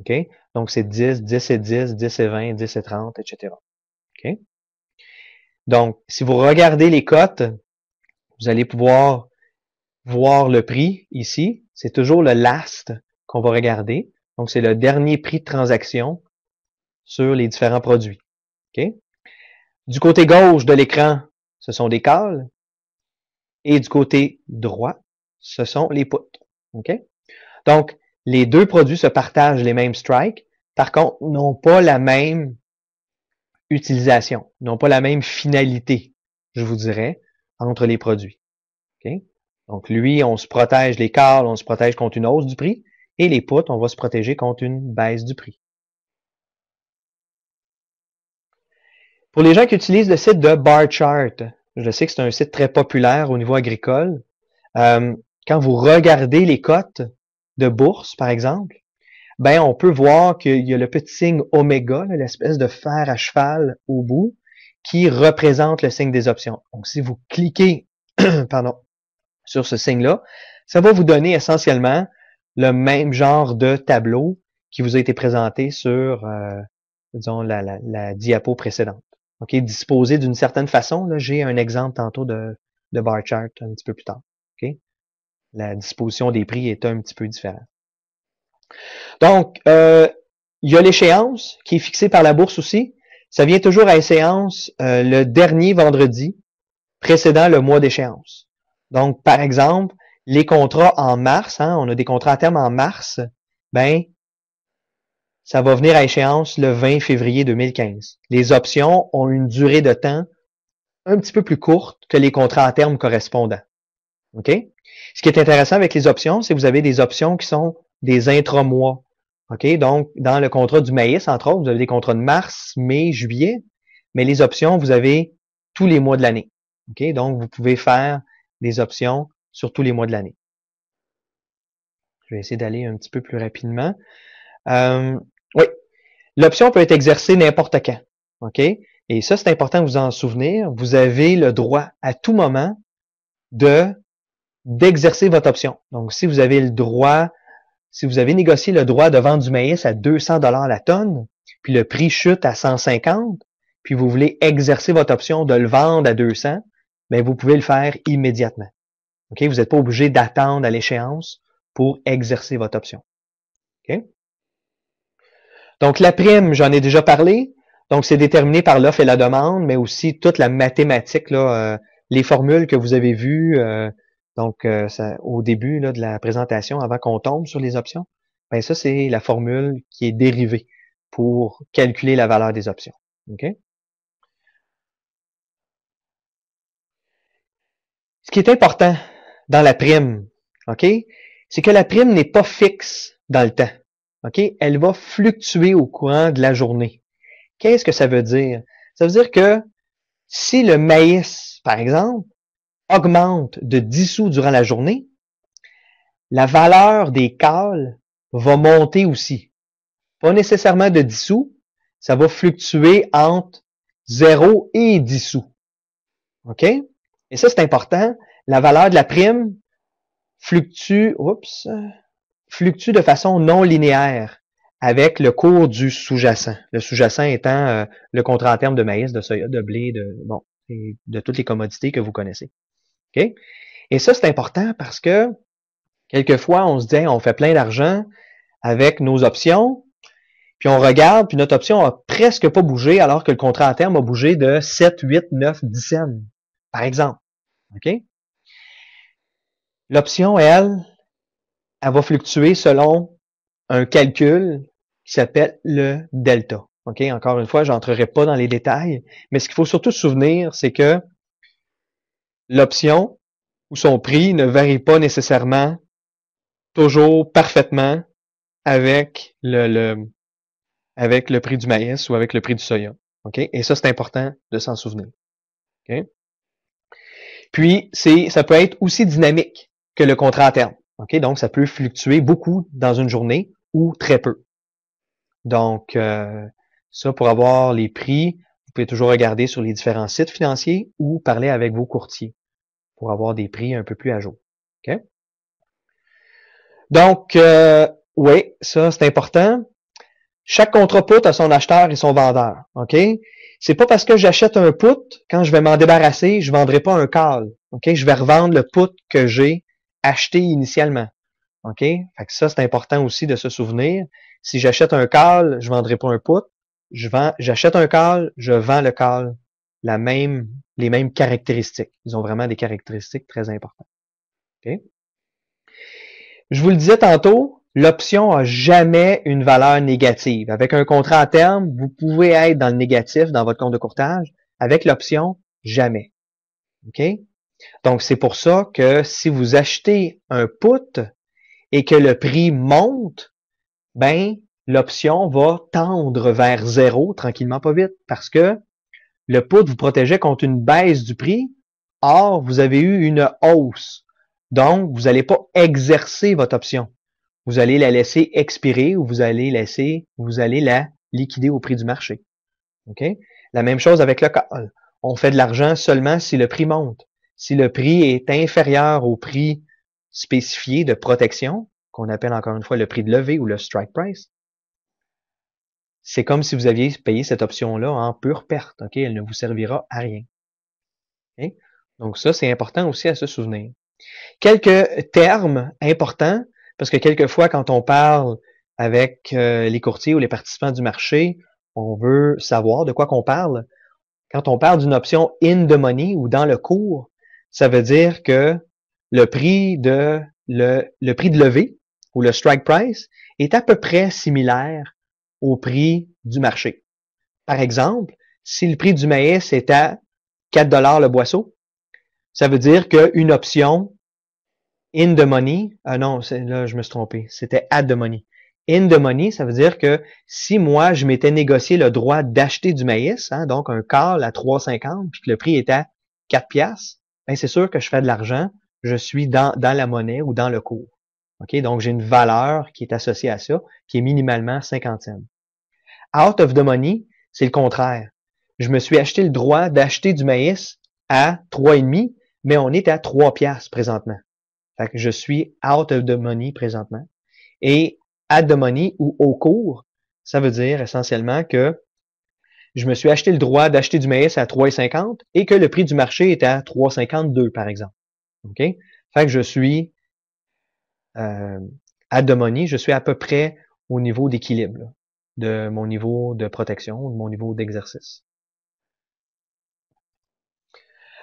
[SPEAKER 1] Okay? Donc, c'est 10, 10 et 10, 10 et 20, 10 et 30, etc. Donc, si vous regardez les cotes, vous allez pouvoir voir le prix ici. C'est toujours le last qu'on va regarder. Donc, c'est le dernier prix de transaction sur les différents produits. Okay? Du côté gauche de l'écran, ce sont des calls. Et du côté droit, ce sont les puts. Okay? Donc, les deux produits se partagent les mêmes strikes. Par contre, n'ont pas la même utilisation, n'ont pas la même finalité, je vous dirais, entre les produits. Okay? Donc, lui, on se protège, les cales, on se protège contre une hausse du prix, et les poutres, on va se protéger contre une baisse du prix. Pour les gens qui utilisent le site de Bar Chart, je sais que c'est un site très populaire au niveau agricole. Euh, quand vous regardez les cotes de bourse, par exemple, ben on peut voir qu'il y a le petit signe oméga, l'espèce de fer à cheval au bout, qui représente le signe des options. Donc, si vous cliquez, pardon, sur ce signe-là, ça va vous donner essentiellement le même genre de tableau qui vous a été présenté sur, euh, disons, la, diapo précédente. OK, disposé d'une certaine façon. Là, j'ai un exemple tantôt de, bar chart un petit peu plus tard. OK? La disposition des prix est un petit peu différente. Donc, euh, il y a l'échéance qui est fixée par la bourse aussi. Ça vient toujours à échéance euh, le dernier vendredi précédant le mois d'échéance. Donc, par exemple, les contrats en mars, hein, on a des contrats à terme en mars, ben, ça va venir à échéance le 20 février 2015. Les options ont une durée de temps un petit peu plus courte que les contrats à terme correspondants. OK? Ce qui est intéressant avec les options, c'est que vous avez des options qui sont des intramois. OK? Donc, dans le contrat du maïs, entre autres, vous avez des contrats de mars, mai, juillet, mais les options, vous avez tous les mois de l'année. OK? Donc, vous pouvez faire des options sur tous les mois de l'année. Je vais essayer d'aller un petit peu plus rapidement. Euh, oui, l'option peut être exercée n'importe quand. OK? Et ça, c'est important de vous en souvenir. Vous avez le droit à tout moment de d'exercer votre option. Donc, si vous avez le droit, si vous avez négocié le droit de vendre du maïs à 200 dollars la tonne, puis le prix chute à 150, puis vous voulez exercer votre option de le vendre à 200, mais vous pouvez le faire immédiatement. OK? Vous n'êtes pas obligé d'attendre à l'échéance pour exercer votre option. Okay? Donc, la prime, j'en ai déjà parlé. Donc, c'est déterminé par l'offre et la demande, mais aussi toute la mathématique, là, euh, les formules que vous avez vues euh, donc, euh, au début de la présentation, avant qu'on tombe sur les options. Ben ça, c'est la formule qui est dérivée pour calculer la valeur des options. Okay? Ce qui est important dans la prime, OK, c'est que la prime n'est pas fixe dans le temps. OK? Elle va fluctuer au courant de la journée. Qu'est-ce que ça veut dire? Ça veut dire que si le maïs, par exemple, augmente de 10 sous durant la journée, la valeur des cales va monter aussi. Pas nécessairement de 10 sous, ça va fluctuer entre 0 et 10 sous. OK? et ça c'est important, la valeur de la prime fluctue, oups, fluctue de façon non linéaire avec le cours du sous-jacent. Le sous-jacent étant euh, le contrat à terme de maïs, de soya, de blé, de bon, de toutes les commodités que vous connaissez. Et ça, c'est important parce que quelquefois, on se dit, on fait plein d'argent avec nos options, puis on regarde, puis notre option a presque pas bougé alors que le contrat à terme a bougé de 7, 8, 9, 10 cents par exemple. OK? L'option, elle, elle va fluctuer selon un calcul qui s'appelle le delta. OK? Encore une fois, j'entrerai pas dans les détails, mais ce qu'il faut surtout se souvenir, c'est que l'option ou son prix ne varie pas nécessairement toujours parfaitement avec le, le, avec le prix du maïs ou avec le prix du soya. OK? Et ça, c'est important de s'en souvenir. Puis, c'est, ça peut être aussi dynamique que le contrat à terme. OK? Donc, ça peut fluctuer beaucoup dans une journée ou très peu. Donc, euh, ça, pour avoir les prix, vous pouvez toujours regarder sur les différents sites financiers ou parler avec vos courtiers pour avoir des prix un peu plus à jour. OK? Donc, euh, oui, ça, c'est important. Chaque contrat put a son acheteur et son vendeur. OK? C'est pas parce que j'achète un put, quand je vais m'en débarrasser, je vendrai pas un call. OK? Je vais revendre le put que j'ai acheté initialement. OK? Fait que ça, c'est important aussi de se souvenir. Si j'achète un call, je vendrai pas un put. Je vends, j'achète un call, je vends le call. La même, les mêmes caractéristiques. Ils ont vraiment des caractéristiques très importantes. OK? Je vous le disais tantôt, l'option a jamais une valeur négative. Avec un contrat à terme, vous pouvez être dans le négatif dans votre compte de courtage. Avec l'option, jamais. OK? Donc, c'est pour ça que si vous achetez un put et que le prix monte, ben, l'option va tendre vers zéro tranquillement, pas vite, parce que le put vous protégeait contre une baisse du prix. Or, vous avez eu une hausse. Donc, vous n'allez pas exercer votre option. Vous allez la laisser expirer ou vous allez laisser, vous allez la liquider au prix du marché. OK? La même chose avec le call. On fait de l'argent seulement si le prix monte. Si le prix est inférieur au prix spécifié de protection, qu'on appelle encore une fois le prix de levée ou le strike price, c'est comme si vous aviez payé cette option-là en pure perte. OK? Elle ne vous servira à rien. Donc ça, c'est important aussi à se souvenir. Quelques termes importants parce que quelquefois, quand on parle avec euh, les courtiers ou les participants du marché, on veut savoir de quoi qu'on parle. Quand on parle d'une option in the money ou dans le cours, ça veut dire que le prix de le, le prix de levée ou le strike price est à peu près similaire au prix du marché. Par exemple, si le prix du maïs est à 4 dollars le boisseau, ça veut dire qu'une option in the money. Ah non, là, je me suis trompé. C'était at the money. In the money, ça veut dire que si moi, je m'étais négocié le droit d'acheter du maïs, hein, donc un call à 3,50, puis que le prix était à 4 piastres, ben c'est sûr que je fais de l'argent, je suis dans, dans la monnaie ou dans le cours. OK? Donc, j'ai une valeur qui est associée à ça, qui est minimalement 50 Out of the money, c'est le contraire. Je me suis acheté le droit d'acheter du maïs à 3,5, mais on est à 3 piastres présentement que je suis out of the money présentement. Et at the money ou au cours, ça veut dire essentiellement que je me suis acheté le droit d'acheter du maïs à 3,50 et que le prix du marché est à 3,52 par exemple. OK? Fait que je suis euh, à de money, je suis à peu près au niveau d'équilibre de mon niveau de protection, de mon niveau d'exercice.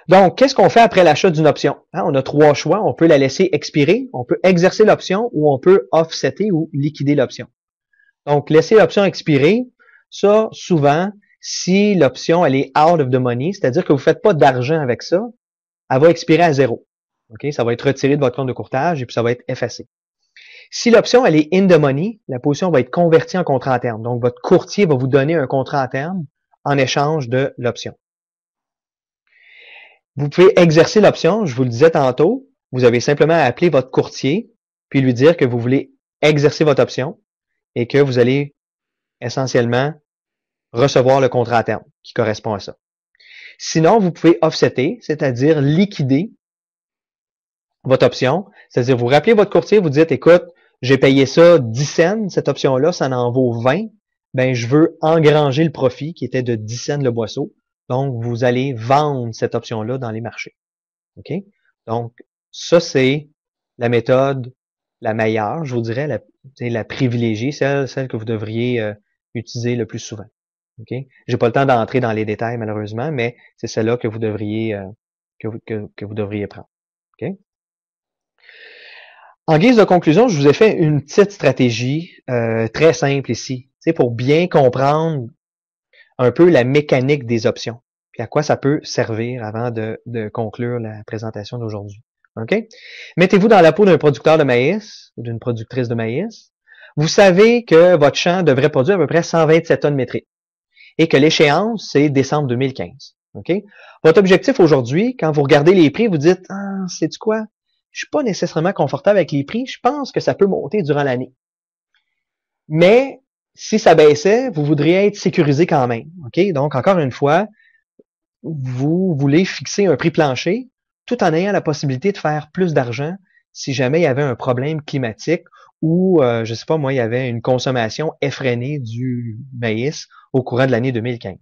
[SPEAKER 1] Donc, qu'est-ce qu'on fait après l'achat d'une option? Hein, on a trois choix. On peut la laisser expirer, on peut exercer l'option ou on peut offsetter ou liquider l'option. Donc, laisser l'option expirer, ça, souvent, si l'option, elle est out of the money, c'est-à-dire que vous ne faites pas d'argent avec ça, elle va expirer à zéro. Okay? Ça va être retiré de votre compte de courtage et puis ça va être effacé. Si l'option, elle est in the money, la position va être convertie en contrat à terme. Donc, votre courtier va vous donner un contrat à terme en échange de l'option. Vous pouvez exercer l'option, je vous le disais tantôt, vous avez simplement à appeler votre courtier, puis lui dire que vous voulez exercer votre option et que vous allez essentiellement recevoir le contrat à terme qui correspond à ça. Sinon, vous pouvez offsetter, c'est-à-dire liquider votre option, c'est-à-dire vous rappelez votre courtier, vous dites, écoute, j'ai payé ça 10 cents, cette option-là, ça en vaut 20, ben je veux engranger le profit qui était de 10 cents le boisseau. Donc, vous allez vendre cette option-là dans les marchés. OK? Donc, ça, c'est la méthode la meilleure, je vous dirais, la, la privilégiée, celle, que vous devriez euh, utiliser le plus souvent. OK? J'ai pas le temps d'entrer dans les détails, malheureusement, mais c'est celle-là que vous devriez, euh, que, que, vous devriez prendre. OK? En guise de conclusion, je vous ai fait une petite stratégie euh, très simple ici, pour bien comprendre un peu la mécanique des options, puis à quoi ça peut servir avant de, conclure la présentation d'aujourd'hui. OK? Mettez-vous dans la peau d'un producteur de maïs ou d'une productrice de maïs. Vous savez que votre champ devrait produire à peu près 127 tonnes métriques et que l'échéance, c'est décembre 2015. OK? Votre objectif aujourd'hui, quand vous regardez les prix, vous dites, ah, c'est du quoi? Je suis pas nécessairement confortable avec les prix. Je pense que ça peut monter durant l'année. Mais si ça baissait, vous voudriez être sécurisé quand même. Donc, encore une fois, vous voulez fixer un prix plancher tout en ayant la possibilité de faire plus d'argent si jamais il y avait un problème climatique ou, je euh, je sais pas moi, il y avait une consommation effrénée du maïs au courant de l'année 2015.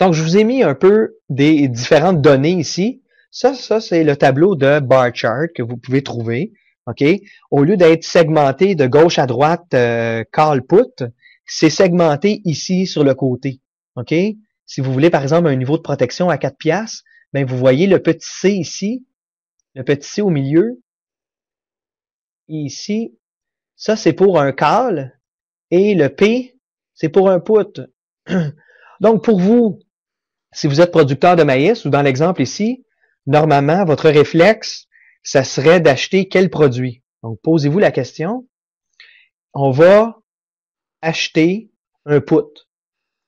[SPEAKER 1] Donc, je vous ai mis un peu des différentes données ici. Ça, ça, c'est le tableau de bar chart que vous pouvez trouver OK? Au lieu d'être segmenté de gauche à droite, call euh, put, c'est segmenté ici sur le côté. OK? Si vous voulez, par exemple, un niveau de protection à 4 piastres, ben vous voyez le petit C ici, le petit C au milieu, ici, ça, c'est pour un call, et le P, c'est pour un put. Donc, pour vous, si vous êtes producteur de maïs, ou dans l'exemple ici, normalement, votre réflexe, ça serait d'acheter quel produit. Donc, posez-vous la question. On va acheter un put.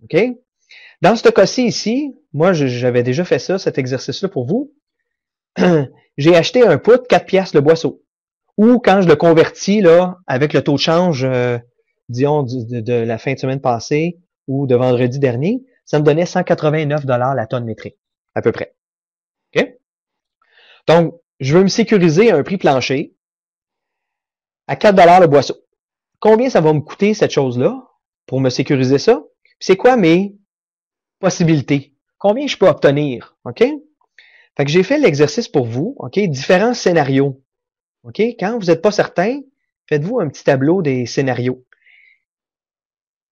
[SPEAKER 1] OK? Dans ce cas-ci ici, moi, j'avais déjà fait ça, cet exercice-là pour vous. J'ai acheté un put, 4 piastres le boisseau. Ou quand je le convertis, là, avec le taux de change, euh, disons, de, la fin de semaine passée ou de vendredi dernier, ça me donnait 189 dollars la tonne métrique, à peu près. OK? Donc, je veux me sécuriser à un prix plancher à 4 dollars le boisseau. Combien ça va me coûter cette chose-là pour me sécuriser ça? C'est quoi mes possibilités? Combien je peux obtenir? OK? Fait que j'ai fait l'exercice pour vous, OK? Différents scénarios. OK? Quand vous n'êtes pas certain, faites-vous un petit tableau des scénarios.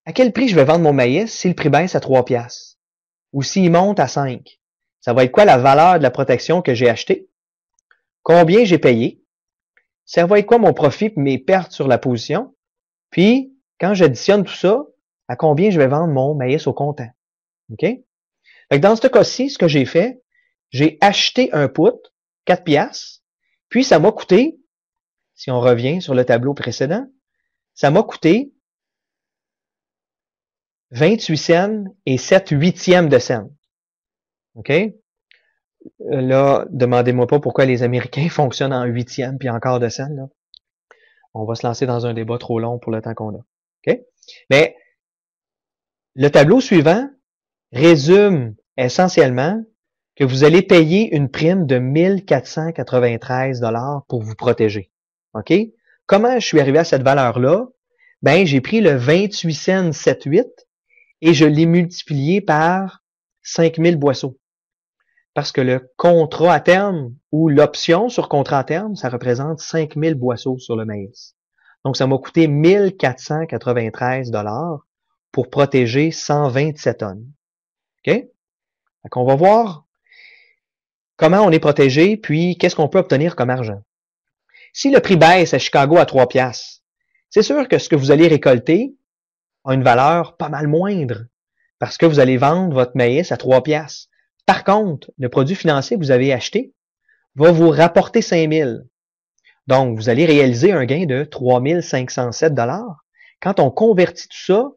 [SPEAKER 1] À quel prix je vais vendre mon maïs si le prix baisse à 3 piastres? Ou s'il monte à 5? Ça va être quoi la valeur de la protection que j'ai achetée? combien j'ai payé, ça va être quoi mon profit mes pertes sur la position, puis quand j'additionne tout ça, à combien je vais vendre mon maïs au comptant. OK? dans ce cas-ci, ce que j'ai fait, j'ai acheté un put, 4 piastres, puis ça m'a coûté, si on revient sur le tableau précédent, ça m'a coûté 28 cents et 7 huitièmes de cents. OK? Euh, là, demandez-moi pas pourquoi les Américains fonctionnent en huitième puis encore de scène On va se lancer dans un débat trop long pour le temps qu'on a. Mais le tableau suivant résume essentiellement que vous allez payer une prime de 1493 dollars pour vous protéger. OK? Comment je suis arrivé à cette valeur-là? Ben, j'ai pris le 28 78 et je l'ai multiplié par 5000 boisseaux parce que le contrat à terme ou l'option sur contrat à terme, ça représente 5000 boisseaux sur le maïs. Donc, ça m'a coûté 1493 dollars pour protéger 127 tonnes. OK? Donc, on va voir comment on est protégé, puis qu'est-ce qu'on peut obtenir comme argent. Si le prix baisse à Chicago à 3 piastres, c'est sûr que ce que vous allez récolter a une valeur pas mal moindre parce que vous allez vendre votre maïs à 3 piastres. Par contre, le produit financier que vous avez acheté va vous rapporter 5 000. Donc, vous allez réaliser un gain de 3 507 Quand on convertit tout ça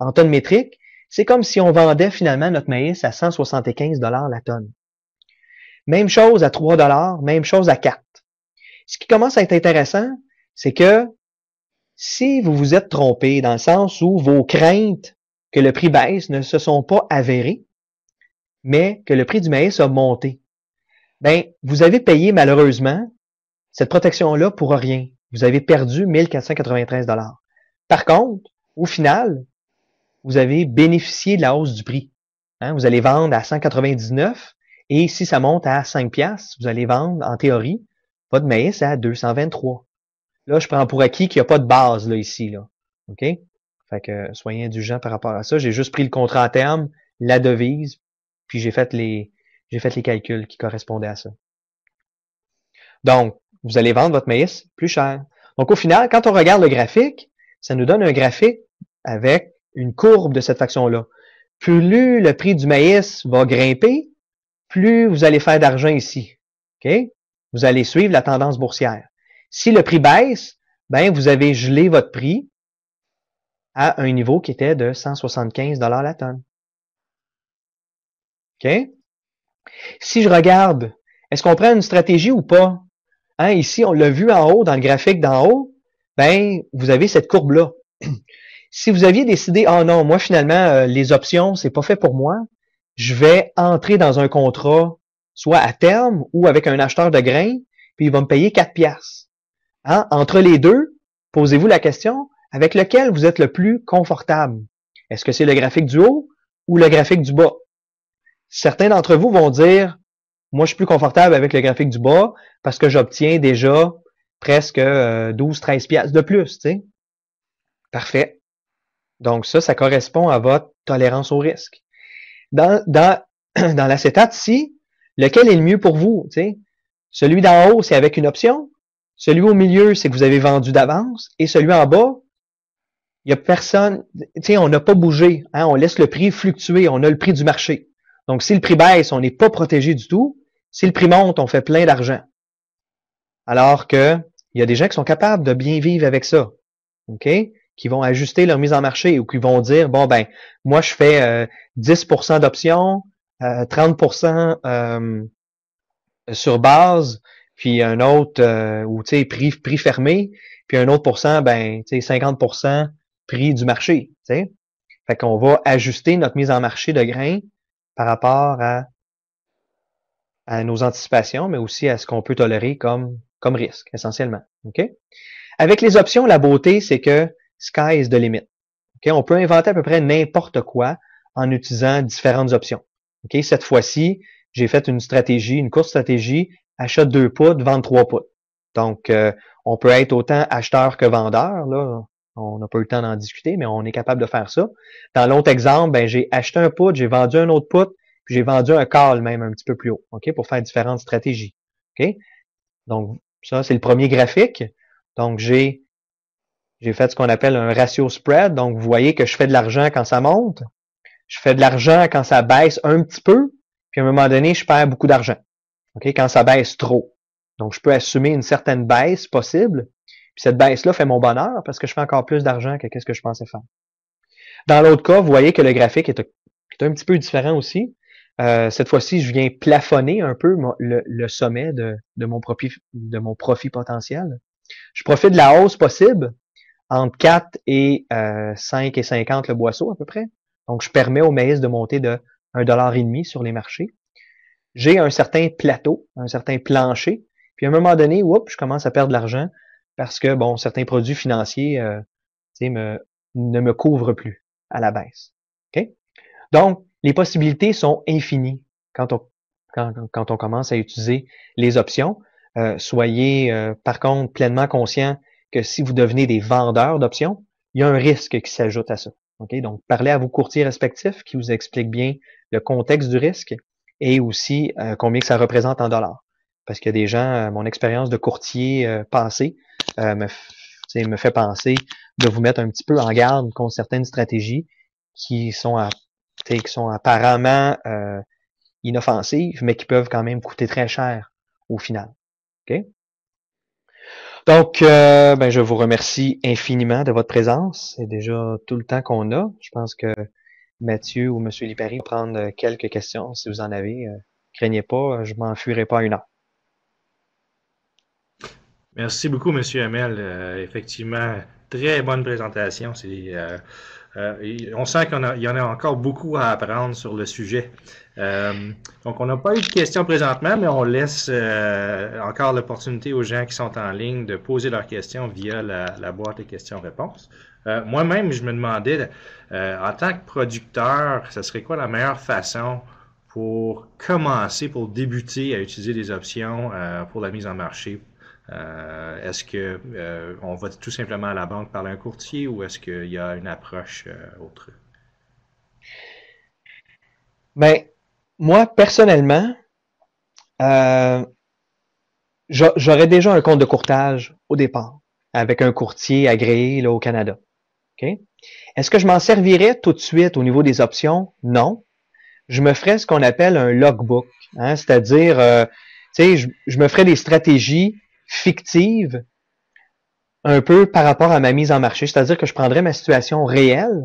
[SPEAKER 1] en tonnes métriques, c'est comme si on vendait finalement notre maïs à 175 la tonne. Même chose à 3 même chose à 4. Ce qui commence à être intéressant, c'est que si vous vous êtes trompé dans le sens où vos craintes que le prix baisse ne se sont pas avérées, mais que le prix du maïs a monté. Ben, vous avez payé malheureusement cette protection-là pour rien. Vous avez perdu 1493 dollars. Par contre, au final, vous avez bénéficié de la hausse du prix. Hein? Vous allez vendre à 199 et si ça monte à 5 piastres, vous allez vendre, en théorie, votre maïs à 223. Là, je prends pour acquis qu'il n'y a pas de base là, ici. Là. OK? Fait que soyez indulgents par rapport à ça. J'ai juste pris le contrat à terme, la devise, puis j'ai fait les, j'ai fait les calculs qui correspondaient à ça. Donc, vous allez vendre votre maïs plus cher. Donc, au final, quand on regarde le graphique, ça nous donne un graphique avec une courbe de cette faction-là. Plus le prix du maïs va grimper, plus vous allez faire d'argent ici. Vous allez suivre la tendance boursière. Si le prix baisse, ben, vous avez gelé votre prix à un niveau qui était de 175 la tonne. Si je regarde, est-ce qu'on prend une stratégie ou pas? Hein, ici, on l'a vu en haut, dans le graphique d'en haut, ben, vous avez cette courbe-là. si vous aviez décidé, ah oh non, moi finalement, euh, les options, c'est pas fait pour moi, je vais entrer dans un contrat, soit à terme ou avec un acheteur de grains, puis il va me payer 4 piastres. Hein, entre les deux, posez-vous la question, avec lequel vous êtes le plus confortable? Est-ce que c'est le graphique du haut ou le graphique du bas? Certains d'entre vous vont dire, moi, je suis plus confortable avec le graphique du bas parce que j'obtiens déjà presque 12-13 euh, piastres de plus, tu Parfait. Donc ça, ça correspond à votre tolérance au risque. Dans, dans, dans l'acétate-ci, lequel est le mieux pour vous? Celui d'en haut, c'est avec une option. Celui au milieu, c'est que vous avez vendu d'avance. Et celui en bas, il n'y a personne. On n'a pas bougé. Hein? On laisse le prix fluctuer. On a le prix du marché. Donc, si le prix baisse, on n'est pas protégé du tout. Si le prix monte, on fait plein d'argent. Alors que il y a des gens qui sont capables de bien vivre avec ça. OK? Qui vont ajuster leur mise en marché ou qui vont dire bon ben, moi je fais 10% euh, d'options, 30% euh, euh, sur base, puis un autre ou tu sais, prix, prix fermé, puis un autre pourcent, ben, tu sais, 50% prix du marché. sais. Fait qu'on va ajuster notre mise en marché de grains par rapport à, à nos anticipations, mais aussi à ce qu'on peut tolérer comme, risque, essentiellement. Avec les options, la beauté, c'est que sky is the limit. On peut inventer à peu près n'importe quoi en utilisant différentes options. Cette fois-ci, j'ai fait une stratégie, une courte stratégie, achat deux deux poutres, trois trois Donc, euh, on peut être autant acheteur que vendeur. Là. On n'a pas eu le temps d'en discuter, mais on est capable de faire ça. Dans l'autre exemple, ben, j'ai acheté un put, j'ai vendu un autre put, puis j'ai vendu un call même un petit peu plus haut, OK, pour faire différentes stratégies. Donc, ça, c'est le premier graphique. Donc, j'ai, j'ai fait ce qu'on appelle un ratio spread. Donc, vous voyez que je fais de l'argent quand ça monte. Je fais de l'argent quand ça baisse un petit peu. Puis, à un moment donné, je perds beaucoup d'argent. Quand ça baisse trop. Donc, je peux assumer une certaine baisse possible puis cette baisse-là fait mon bonheur parce que je fais encore plus d'argent que ce que je pensais faire. Dans l'autre cas, vous voyez que le graphique est, un petit peu différent aussi. Euh, cette fois-ci, je viens plafonner un peu le, sommet de, mon profit, de mon profit potentiel. Je profite de la hausse possible entre 4 et 5 euh, et 50 le boisseau à peu près. Donc, je permets au maïs de monter de 1,5$ sur les marchés. J'ai un certain plateau, un certain plancher. Puis à un moment donné, oups, je commence à perdre de l'argent parce que bon, certains produits financiers euh, me, ne me couvrent plus à la baisse. Donc, les possibilités sont infinies quand on, quand, on commence à utiliser les options. Euh, soyez euh, par contre pleinement conscient que si vous devenez des vendeurs d'options, il y a un risque qui s'ajoute à ça. Okay? Donc, parlez à vos courtiers respectifs qui vous expliquent bien le contexte du risque et aussi euh, combien que ça représente en dollars. Parce qu'il y a des gens, mon expérience de courtier passé, euh, me, me fait penser de vous mettre un petit peu en garde contre certaines stratégies qui sont qui sont apparemment euh, inoffensives, mais qui peuvent quand même coûter très cher au final. Donc, euh, ben, je vous remercie infiniment de votre présence. C'est déjà tout le temps qu'on a. Je pense que Mathieu ou M. Lipari prendre euh, quelques questions si vous en avez. craignez pas, je m'enfuirai pas une heure.
[SPEAKER 2] Merci beaucoup, Monsieur Hamel. Euh, effectivement, très bonne présentation. C'est, euh, euh, on sent qu'il y en a encore beaucoup à apprendre sur le sujet. donc, on n'a pas eu de questions présentement, mais on laisse encore l'opportunité aux gens qui sont en ligne de poser leurs questions via la, la boîte des questions-réponses. moi-même, je me demandais, en tant que producteur, ce serait quoi la meilleure façon pour commencer, pour débuter à utiliser des options pour la mise en marché euh, est-ce que euh, on va tout simplement à la banque par un courtier ou est-ce qu'il y a une approche euh, autre?
[SPEAKER 1] Ben, moi, personnellement, j'aurais déjà un compte de courtage au départ avec un courtier agréé au Canada. Est-ce que je m'en servirais tout de suite au niveau des options? Non. Je me ferais ce qu'on appelle un logbook, hein? c'est-à-dire, je, je me ferais des stratégies fictive un peu par rapport à ma mise en marché. C'est-à-dire que je prendrais ma situation réelle,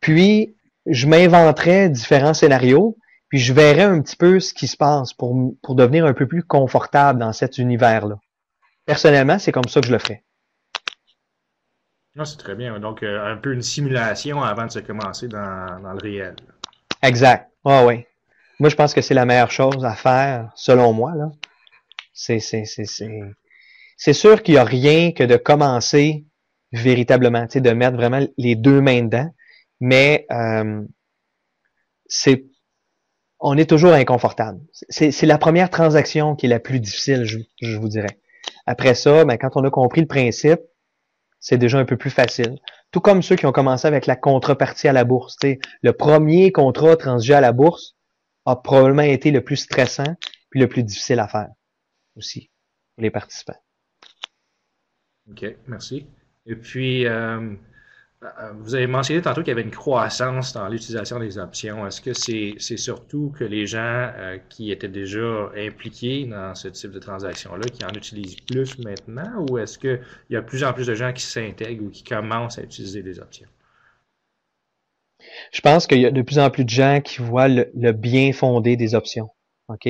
[SPEAKER 1] puis je m'inventerais différents scénarios, puis je verrais un petit peu ce qui se passe pour, pour devenir un peu plus confortable dans cet univers-là. Personnellement, c'est comme ça que je le fais
[SPEAKER 2] c'est très bien. Donc, euh, un peu une simulation avant de se commencer dans, le réel.
[SPEAKER 1] Exact. Ah oh, oui. Moi, je pense que c'est la meilleure chose à faire, selon moi. Là. C'est, c'est, c'est, c'est, c'est sûr qu'il y a rien que de commencer véritablement, de mettre vraiment les deux mains dedans, mais euh, c'est on est toujours inconfortable. C'est, c'est la première transaction qui est la plus difficile, je, je vous dirais. Après ça, ben, quand on a compris le principe, c'est déjà un peu plus facile. Tout comme ceux qui ont commencé avec la contrepartie à la bourse. Le premier contrat transgé à la bourse a probablement été le plus stressant puis le plus difficile à faire aussi pour les participants.
[SPEAKER 2] OK, merci. Et puis, euh, euh, vous avez mentionné tantôt qu'il y avait une croissance dans l'utilisation des options. Est-ce que c'est surtout que les gens euh, qui étaient déjà impliqués dans ce type de transaction-là, qui en utilisent plus maintenant, ou est-ce qu'il y a de plus en plus de gens qui s'intègrent ou qui commencent à utiliser des options?
[SPEAKER 1] Je pense qu'il y a de plus en plus de gens qui voient le bien fondé des options. OK?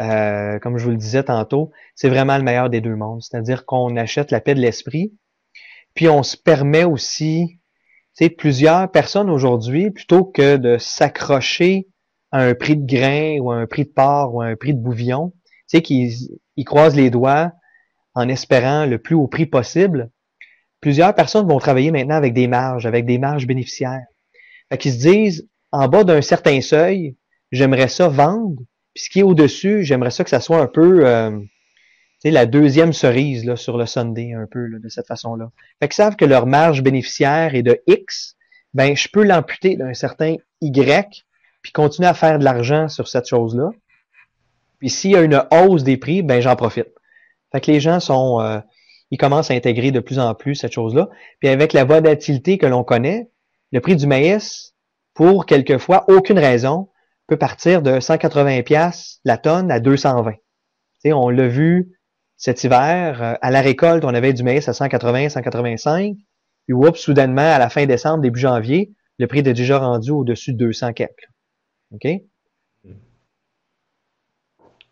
[SPEAKER 1] Euh, comme je vous le disais tantôt, c'est vraiment le meilleur des deux mondes. C'est-à-dire qu'on achète la paix de l'esprit, puis on se permet aussi, tu sais, plusieurs personnes aujourd'hui, plutôt que de s'accrocher à un prix de grain ou à un prix de porc ou à un prix de bouillon, tu sais, qu'ils ils croisent les doigts en espérant le plus haut prix possible, plusieurs personnes vont travailler maintenant avec des marges, avec des marges bénéficiaires. Fait qu'ils se disent, en bas d'un certain seuil, j'aimerais ça vendre, puis ce qui est au-dessus, j'aimerais ça que ça soit un peu euh, la deuxième cerise là, sur le Sunday, un peu de cette façon-là. Fait qu'ils savent que leur marge bénéficiaire est de X, ben je peux l'amputer d'un certain Y, puis continuer à faire de l'argent sur cette chose-là. Puis s'il y a une hausse des prix, ben j'en profite. Fait que les gens sont. Euh, ils commencent à intégrer de plus en plus cette chose-là. Puis avec la volatilité que l'on connaît, le prix du maïs, pour quelquefois aucune raison, peut partir de 180$ la tonne à 220. on l'a vu cet hiver, euh, à la récolte, on avait du maïs à 180, 185. Puis, soudainement, à la fin décembre, début janvier, le prix était déjà rendu au-dessus de 200 quelques. OK?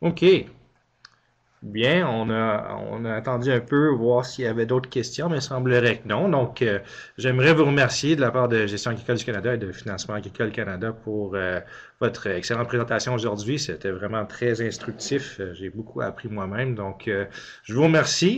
[SPEAKER 2] OK. Bien, on a, on a attendu un peu voir s'il y avait d'autres questions, mais il semblerait que non. Donc, euh, j'aimerais vous remercier de la part de Gestion agricole du Canada et de Financement agricole Canada pour euh, votre excellente présentation aujourd'hui. C'était vraiment très instructif. Euh, j'ai beaucoup appris moi-même. Donc, je vous remercie.